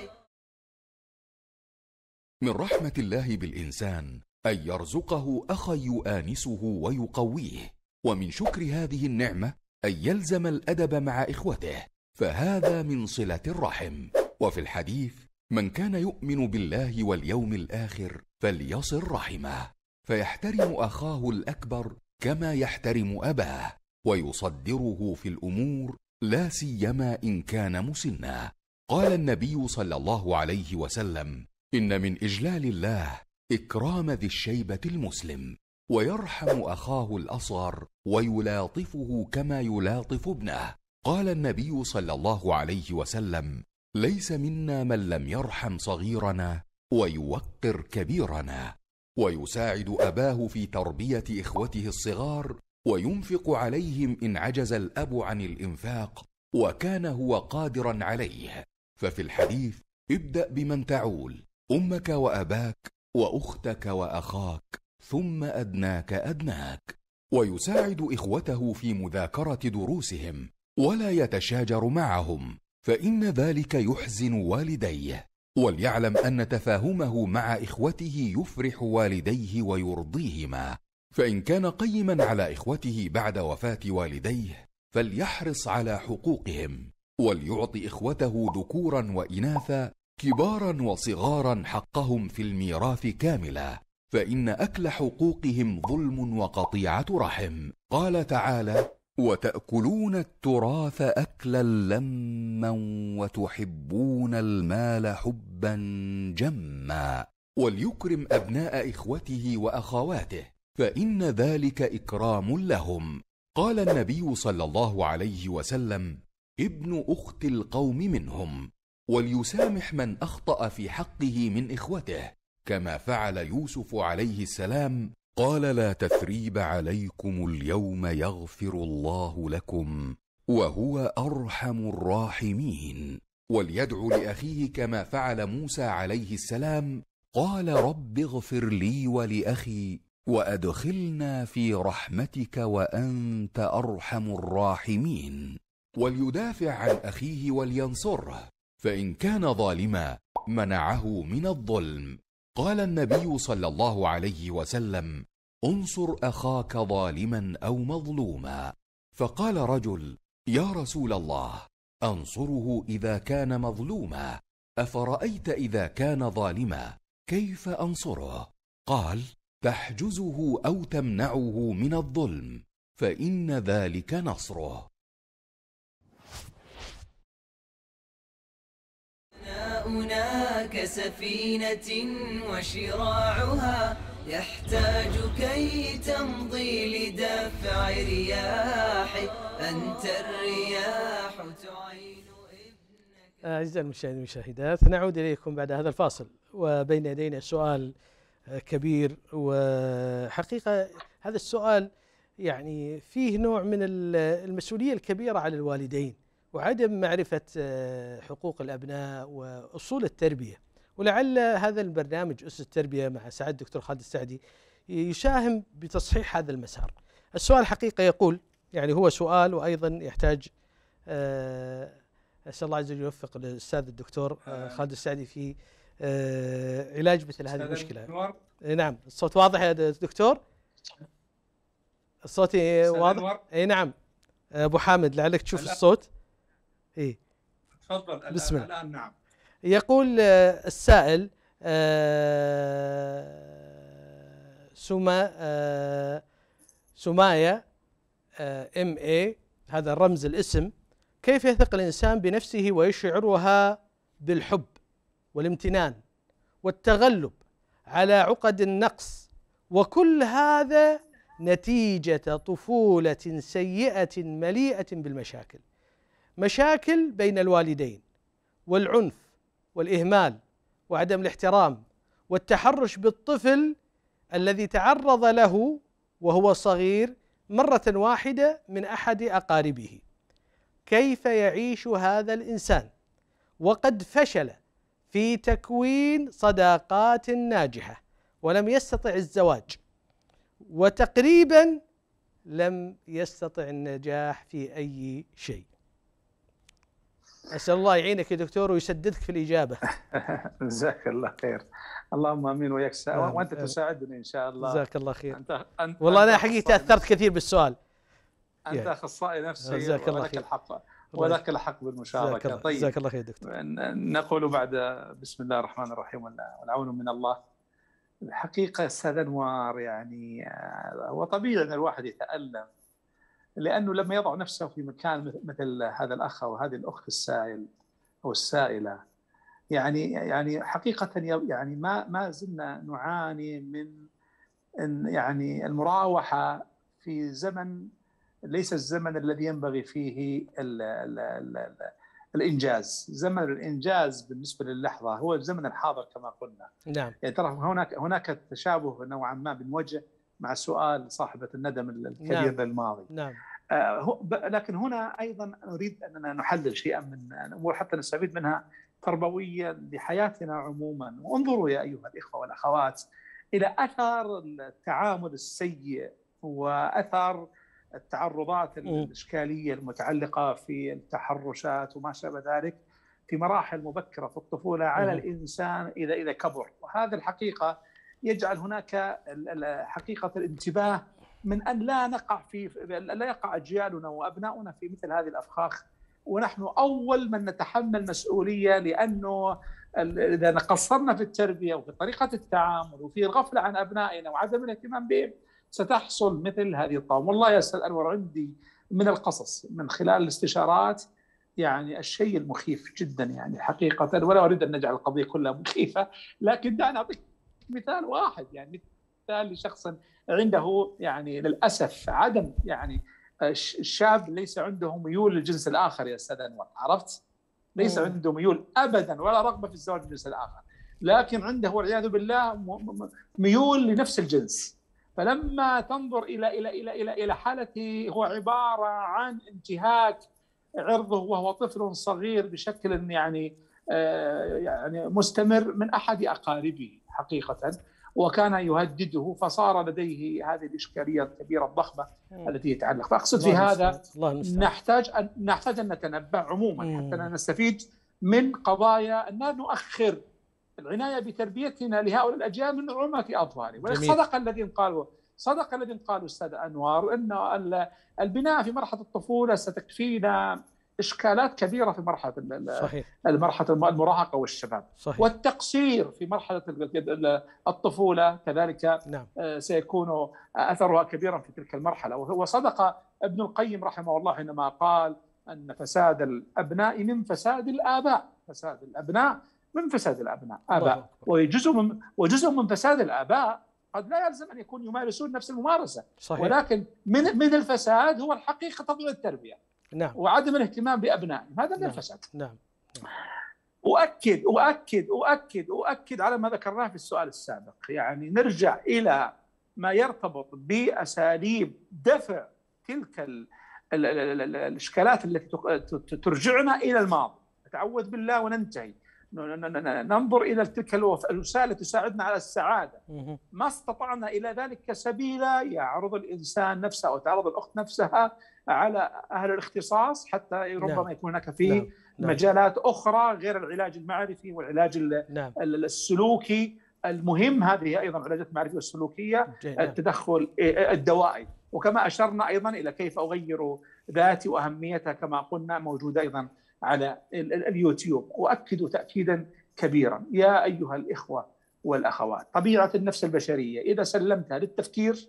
Speaker 4: من رحمة الله بالإنسان أن يرزقه أخا يؤانسه ويقويه ومن شكر هذه النعمة أن يلزم الأدب مع إخوته فهذا من صلة الرحم وفي الحديث من كان يؤمن بالله واليوم الآخر فليصل رحمه فيحترم اخاه الاكبر كما يحترم اباه ويصدره في الامور لا سيما ان كان مسنا قال النبي صلى الله عليه وسلم ان من اجلال الله اكرام ذي الشيبه المسلم ويرحم اخاه الاصغر ويلاطفه كما يلاطف ابنه قال النبي صلى الله عليه وسلم ليس منا من لم يرحم صغيرنا ويوقر كبيرنا ويساعد اباه في تربيه اخوته الصغار وينفق عليهم ان عجز الاب عن الانفاق وكان هو قادرا عليه ففي الحديث ابدا بمن تعول امك واباك واختك واخاك ثم ادناك ادناك ويساعد اخوته في مذاكره دروسهم ولا يتشاجر معهم فان ذلك يحزن والديه وليعلم أن تفاهمه مع إخوته يفرح والديه ويرضيهما فإن كان قيما على إخوته بعد وفاة والديه فليحرص على حقوقهم وليعطي إخوته ذكورا وإناثا كبارا وصغارا حقهم في الميراث كاملا فإن أكل حقوقهم ظلم وقطيعة رحم قال تعالى وتاكلون التراث اكلا لما وتحبون المال حبا جما وليكرم ابناء اخوته واخواته فان ذلك اكرام لهم قال النبي صلى الله عليه وسلم ابن اخت القوم منهم وليسامح من اخطا في حقه من اخوته كما فعل يوسف عليه السلام قال لا تثريب عليكم اليوم يغفر الله لكم وهو ارحم الراحمين وليدعو لاخيه كما فعل موسى عليه السلام قال رب اغفر لي ولاخي وادخلنا في رحمتك وانت ارحم الراحمين وليدافع عن اخيه ولينصره فان كان ظالما منعه من الظلم قال النبي صلى الله عليه وسلم انصر اخاك ظالما او مظلوما فقال رجل يا رسول الله انصره اذا كان مظلوما افرايت اذا كان ظالما كيف انصره قال تحجزه او تمنعه من الظلم فان ذلك نصره
Speaker 1: ماؤنا كسفينة وشراعها يحتاج كي تمضي لدفع رياح أنت الرياح تعين
Speaker 2: أعزائي المشاهدين والمشاهدات نعود إليكم بعد هذا الفاصل وبين يدينا سؤال كبير وحقيقة هذا السؤال يعني فيه نوع من المسؤولية الكبيرة على الوالدين وعدم معرفة آه، حقوق الأبناء وأصول التربية ولعل هذا البرنامج أسس التربية مع سعادة الدكتور خالد السعدي يساهم بتصحيح هذا المسار السؤال حقيقة يقول يعني هو سؤال وأيضا يحتاج آه، أسأل الله عز وجل يوفق الأستاذ الدكتور آه، خالد السعدي في علاج مثل هذه المشكلة نعم الصوت واضح يا دكتور الصوت واضح أي نعم أبو حامد لعلك تشوف الصوت إيه تفضل بسم الله الآن نعم يقول آه، السائل آه، سما آه، سمايا ام اي هذا الرمز الاسم كيف يثق الانسان بنفسه ويشعرها بالحب والامتنان والتغلب على عقد النقص وكل هذا نتيجه طفوله سيئه مليئه بالمشاكل مشاكل بين الوالدين والعنف والاهمال وعدم الاحترام والتحرش بالطفل الذي تعرض له وهو صغير مره واحده من احد اقاربه كيف يعيش هذا الانسان وقد فشل في تكوين صداقات ناجحه ولم يستطع الزواج وتقريبا لم يستطع النجاح في اي شيء اسال الله يعينك يا دكتور ويسددك في الاجابه
Speaker 3: جزاك الله خير
Speaker 2: اللهم امين وياك وانت تساعدني
Speaker 3: ان شاء الله جزاك الله خير انت, أنت والله
Speaker 2: انا حقيقه تاثرت كثير بالسؤال
Speaker 3: انت اخصائي نفسي جزاك الله خير الحق ولك الحق بالمشاركه طيب جزاك الله خير دكتور نقول بعد بسم الله الرحمن الرحيم والعون من الله الحقيقه استاذ انوار يعني آه، وطبيعي ان الواحد يتالم لانه لما يضع نفسه في مكان مثل هذا الاخ او هذه الاخت السائل او السائله يعني يعني حقيقه يعني ما ما زلنا نعاني من يعني المراوحه في زمن ليس الزمن الذي ينبغي فيه الـ الـ الـ الـ الانجاز، زمن الانجاز بالنسبه للحظه هو الزمن الحاضر كما قلنا. نعم. يعني ترى هناك هناك تشابه نوعا ما بين وجه مع سؤال صاحبة الندم الكبير نعم. للماضي نعم. آه لكن هنا أيضا نريد أننا نحلل شيئا من الأمور حتى نستفيد منها تربويا لحياتنا عموما وانظروا يا أيها الإخوة والأخوات إلى أثر التعامل السيء وأثر التعرضات الإشكالية المتعلقة في التحرشات وما شابه ذلك في مراحل مبكرة في الطفولة على الإنسان إذا إذا كبر وهذا الحقيقة يجعل هناك حقيقه الانتباه من ان لا نقع في لا يقع اجيالنا وابناؤنا في مثل هذه الافخاخ ونحن اول من نتحمل مسؤوليه لانه اذا قصرنا في التربيه وفي طريقه التعامل وفي الغفله عن ابنائنا وعدم الاهتمام بهم ستحصل مثل هذه الطامه، والله يا استاذ انور عندي من القصص من خلال الاستشارات يعني الشيء المخيف جدا يعني حقيقه ولا اريد ان نجعل القضيه كلها مخيفه لكن دعنا اعطيك مثال واحد يعني مثال لشخص عنده يعني للاسف عدم يعني آه، الشاب ليس عنده ميول للجنس الاخر يا استاذ انور عرفت؟ ليس عنده ميول ابدا ولا رغبه في الزواج الجنس الاخر لكن عنده والعياذ بالله ميول لنفس الجنس فلما تنظر الى الى الى الى الى حالته هو عباره عن انتهاك عرضه وهو طفل صغير بشكل يعني آه، يعني مستمر من احد اقاربه حقيقه وكان يهدده فصار لديه هذه الاشكاليه الكبيره الضخمه مم. التي يتعلق فاقصد في هذا نحتاج ان نحتاج ان نتنبه عموما مم. حتى نستفيد من قضايا ان لا نؤخر العنايه بتربيتنا لهؤلاء الاجيال من عمه اطفالهم صدق الذين قالوا صدق الذين قالوا الاستاذ انوار ان البناء في مرحله الطفوله ستكفينا اشكالات كبيره في مرحله صحيح. المرحله المراهقه والشباب صحيح. والتقصير في مرحله الطفوله كذلك نعم. آه، سيكون اثرها كبيرا في تلك المرحله وصدق ابن القيم رحمه الله حينما قال ان فساد الابناء من فساد الاباء فساد الابناء من فساد الابناء اباء وجزء من وجزء من فساد الاباء قد لا يلزم ان يكون يمارسون نفس الممارسه صحيح. ولكن من من الفساد هو الحقيقه تضييع التربيه نعم وعدم الاهتمام بابنائهم هذا من نعم. الفساد
Speaker 2: نعم. نعم. اؤكد
Speaker 3: اؤكد اؤكد اؤكد على ما ذكرناه في السؤال السابق يعني نرجع الى ما يرتبط باساليب دفع تلك الاشكالات التي ترجعنا الى الماضي نتعوذ بالله وننتهي ننظر الى تلك الوسائل التي تساعدنا على السعاده ما استطعنا الى ذلك سبيلا يعرض الانسان نفسه او تعرض الاخت نفسها على اهل الاختصاص حتى ربما نعم. يكون هناك في نعم. نعم. مجالات اخرى غير العلاج المعرفي والعلاج نعم. السلوكي المهم هذه ايضا العلاجات المعرفيه والسلوكيه آه، التدخل آه، آه، الدوائي وكما اشرنا ايضا الى كيف اغير ذاتي واهميتها كما قلنا موجوده ايضا على اليوتيوب واكد تاكيدا كبيرا يا ايها الاخوه والاخوات طبيعه النفس البشريه اذا سلمتها للتفكير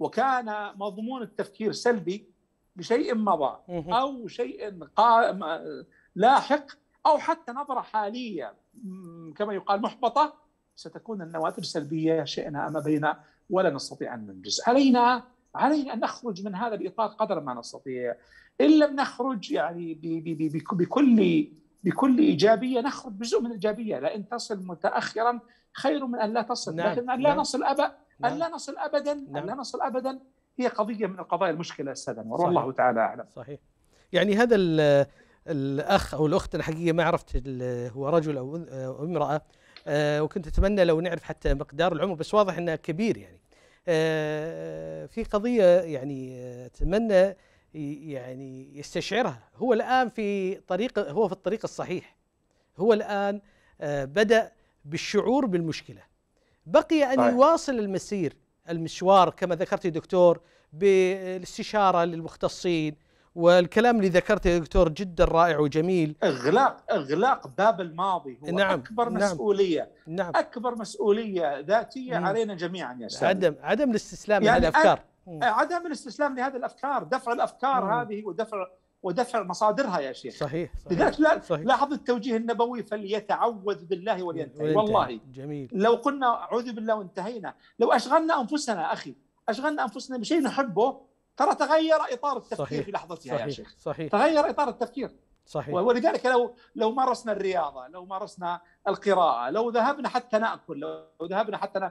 Speaker 3: وكان مضمون التفكير سلبي بشيء مضى او شيء لاحق او حتى نظره حاليه كما يقال محبطه ستكون النواتج سلبيه شئنا ام ابينا ولا نستطيع ان ننجز علينا علينا ان نخرج من هذا الاطار قدر ما نستطيع ان لم نخرج يعني بكل بكل ايجابيه نخرج بجزء من الايجابيه لان تصل متاخرا خير من ان لا تصل نعم. لكن ان لا نعم. نصل ابدا ان نعم. لا نصل ابدا نعم. ان لا نصل ابدا هي قضيه من القضايا المشكله استاذ انور والله تعالى اعلم
Speaker 2: صحيح يعني هذا الاخ او الاخت الحقيقه ما عرفت هو رجل او امراه آه، وكنت اتمنى لو نعرف حتى مقدار العمر بس واضح انه كبير يعني آه، في قضيه يعني اتمنى يعني يستشعرها هو الان في طريق هو في الطريق الصحيح هو الان آه، بدا بالشعور بالمشكله بقي أن يواصل المسير المشوار كما ذكرت يا دكتور بالاستشارة للمختصين والكلام اللي ذكرته يا دكتور جدا رائع وجميل اغلاق اغلاق باب الماضي هو نعم اكبر نعم مسؤوليه نعم اكبر مسؤوليه ذاتيه مم علينا
Speaker 3: جميعا يا سيدي عدم
Speaker 2: عدم الاستسلام يعني لهذه الافكار
Speaker 3: عدم الاستسلام لهذه الافكار دفع الافكار مم هذه ودفع ودفع مصادرها يا شيخ صحيح, صحيح لذلك صحيح لاحظ التوجيه النبوي فليتعوذ بالله ولينتهي والله جميل لو قلنا اعوذ بالله وانتهينا لو اشغلنا انفسنا اخي اشغلنا انفسنا بشيء نحبه ترى تغير اطار التفكير صحيح في لحظتها صحيح يا شيخ صحيح تغير اطار التفكير
Speaker 2: صحيح ولذلك
Speaker 3: لو لو مارسنا الرياضه لو مارسنا القراءه لو ذهبنا حتى ناكل لو ذهبنا حتى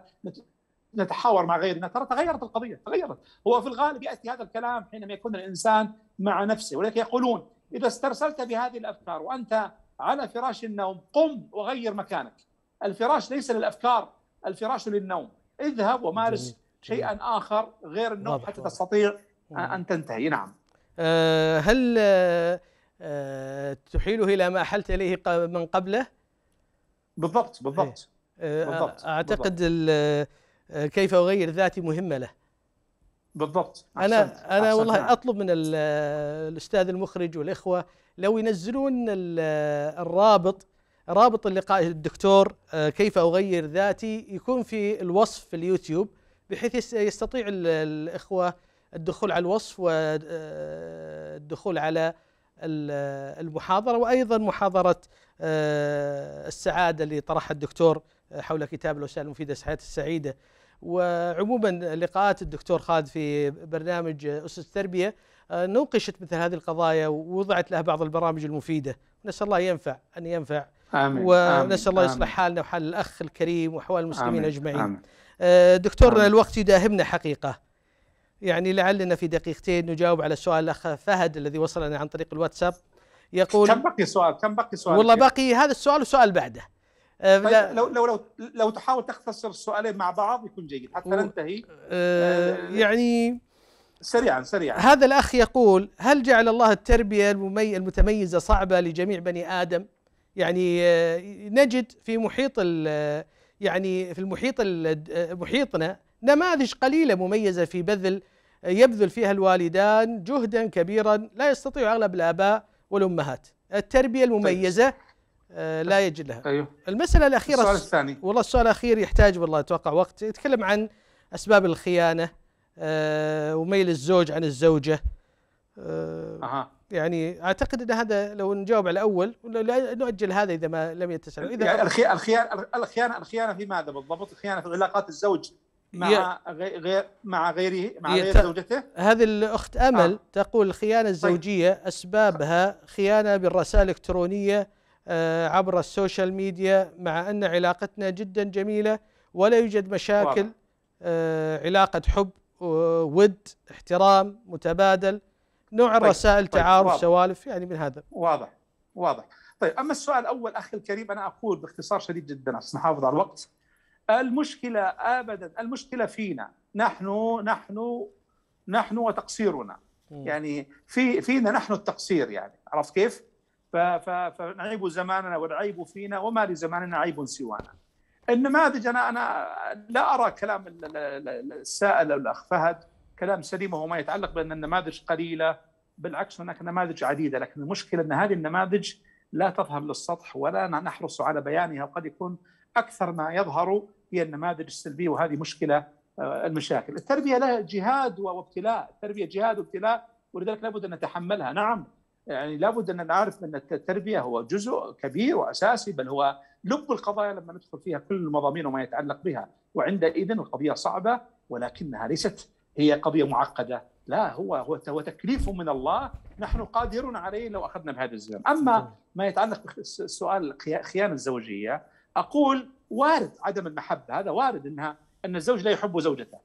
Speaker 3: نتحاور مع غيرنا ترى تغيرت القضيه تغيرت هو في الغالب ياتي هذا الكلام حينما يكون الانسان مع نفسه ولذلك يقولون إذا استرسلت بهذه الأفكار وأنت على فراش النوم قم وغير مكانك الفراش ليس للأفكار الفراش للنوم اذهب ومارس شيئا آخر غير
Speaker 2: النوم حتى تستطيع أن تنتهي نعم أه هل أه, آه، تحيله إلى ما أحلت إليه من قبله بالضبط بالضبط, إيه. آه، بالضبط. أعتقد بالضبط. آه، كيف أغير ذاتي مهمة له بالضبط انا انا والله نعم. اطلب من الاستاذ المخرج والاخوه لو ينزلون الرابط رابط اللقاء الدكتور آه، كيف اغير ذاتي يكون في الوصف في اليوتيوب بحيث يستطيع الاخوه الدخول على الوصف والدخول آه، على المحاضره وايضا محاضره آه، السعاده اللي طرحها الدكتور حول كتاب الوسائل المفيده للحياه السعيده وعموما لقاءات الدكتور خالد في برنامج أسس التربية آه، نوقشت مثل هذه القضايا ووضعت لها بعض البرامج المفيدة نسأل الله ينفع أن ينفع آمين ونسأل الله يصلح حالنا وحال الأخ الكريم وحوال المسلمين آمين أجمعين آمين آه، دكتور الوقت يداهمنا حقيقة يعني لعلنا في دقيقتين نجاوب على سؤال الأخ فهد الذي وصلنا عن طريق الواتساب يقول كم بقي سؤال كم بقي سؤال والله بقي هذا السؤال وسؤال
Speaker 3: بعده آه، طيب لو لو لو لو تحاول تختصر السؤالين مع بعض يكون جيد حتى
Speaker 2: ننتهي آه،, أه يعني سريعا سريعا هذا الاخ يقول هل جعل الله التربيه المتميزه صعبه لجميع بني ادم؟ يعني آه، نجد في محيط يعني في المحيط محيطنا نماذج قليله مميزه في بذل يبذل فيها الوالدان جهدا كبيرا لا يستطيع اغلب الاباء والامهات. التربيه المميزه طيب. آه، لا يجد لها أيوه. المسألة الأخيرة السؤال الثاني والله السؤال الأخير يحتاج والله أتوقع وقت يتكلم عن أسباب الخيانة آه، وميل الزوج عن الزوجة أه. يعني اعتقد ان هذا لو نجاوب على الاول ولا نؤجل هذا اذا ما لم يتسع اذا يعني الخيانه الخيانه الخيانه الخيانه في ماذا بالضبط؟ الخيانه في علاقات الزوج مع
Speaker 3: غير مع غيره مع غير زوجته
Speaker 2: هذه الاخت امل آه. تقول الخيانه طيب. الزوجيه اسبابها خيانه بالرسائل الالكترونيه آه، عبر السوشيال ميديا مع أن علاقتنا جدا جميلة ولا يوجد مشاكل آه، علاقة حب آه، ود احترام متبادل نوع طيب. الرسائل طيب. تعارف واضح. سوالف يعني من هذا واضح واضح طيب أما السؤال الأول أخي الكريم أنا
Speaker 3: أقول باختصار شديد جدا عشان نحافظ على الوقت المشكلة أبدا المشكلة فينا نحن نحن نحن وتقصيرنا يعني في فينا نحن التقصير يعني عرفت كيف؟ فنعيب زماننا والعيب فينا وما لزماننا عيب سوانا النماذج انا انا لا ارى كلام السائل الاخ فهد كلام سليم وهو ما يتعلق بان النماذج قليله بالعكس هناك نماذج عديده لكن المشكله ان هذه النماذج لا تظهر للسطح ولا نحرص على بيانها وقد يكون اكثر ما يظهر هي النماذج السلبيه وهذه مشكله آه، المشاكل، التربيه لها جهاد وابتلاء، التربيه جهاد وابتلاء ولذلك لابد ان نتحملها، نعم يعني لابد ان نعرف ان التربيه هو جزء كبير واساسي بل هو لب القضايا لما ندخل فيها كل المضامين وما يتعلق بها وعندئذ القضيه صعبه ولكنها ليست هي قضيه معقده لا هو هو تكليف من الله نحن قادرون عليه لو اخذنا بهذا الزمن اما ما يتعلق بسؤال الخيانه الزوجيه اقول وارد عدم المحبه هذا وارد انها ان الزوج لا يحب زوجته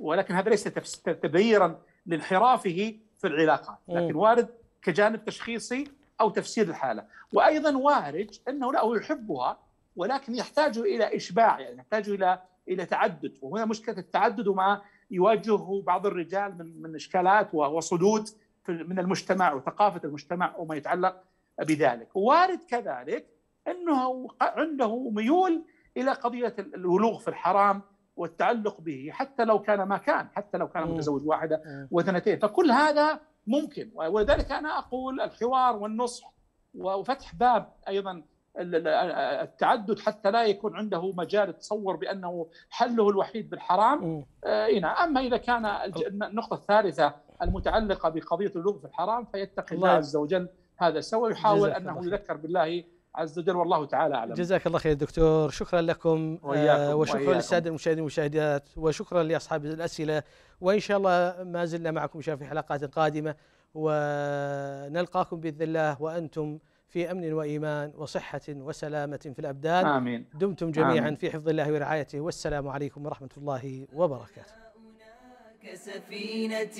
Speaker 3: ولكن هذا ليس تبريرا لانحرافه في العلاقه إيه. لكن وارد كجانب تشخيصي او تفسير الحاله، وايضا وارج انه لا هو يحبها ولكن يحتاج الى اشباع يعني يحتاج الى الى تعدد وهنا مشكله التعدد وما يواجهه بعض الرجال من من اشكالات وصدود من المجتمع وثقافه المجتمع وما يتعلق بذلك، وارد كذلك انه عنده ميول الى قضيه الولوغ في الحرام والتعلق به حتى لو كان ما كان حتى لو كان متزوج واحده وثنتين فكل هذا ممكن ولذلك انا اقول الحوار والنصح وفتح باب ايضا التعدد حتى لا يكون عنده مجال تصور بانه حله الوحيد بالحرام آه، اي نعم اما اذا كان النقطه الثالثه المتعلقه بقضيه الوقوف في الحرام فيتقي الله نعم. عز وجل هذا سواء ويحاول انه يذكر بالله عز وجل والله تعالى اعلم. جزاك
Speaker 2: الله خير دكتور، شكرا لكم آه، وإياكم وشكرا للساده المشاهدين والمشاهدات وشكرا لاصحاب الاسئله وان شاء الله ما زلنا معكم في حلقات قادمه ونلقاكم باذن الله وانتم في امن وايمان وصحه وسلامه في الابدان امين دمتم جميعا آمين. في حفظ الله ورعايته والسلام عليكم ورحمه الله وبركاته.
Speaker 1: كسفينة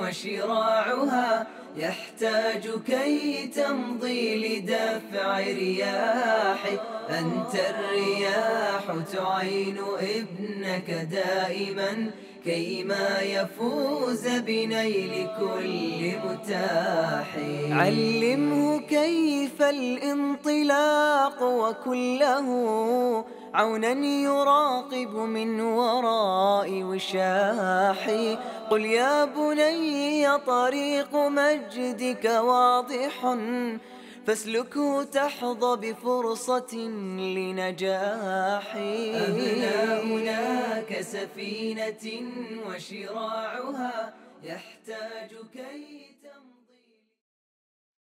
Speaker 1: وشراعها يحتاج كي تمضي لدفع رياح أنت الرياح تعين ابنك دائما كيما يفوز بنيل كل متاح علمه كيف الانطلاق وكله عونا يراقب من وراء وشاحي قل يا بني طريق مجدك واضح فاسلكه تحظى بفرصة لنجاحي أبناؤنا كسفينة وشراعها يحتاج كي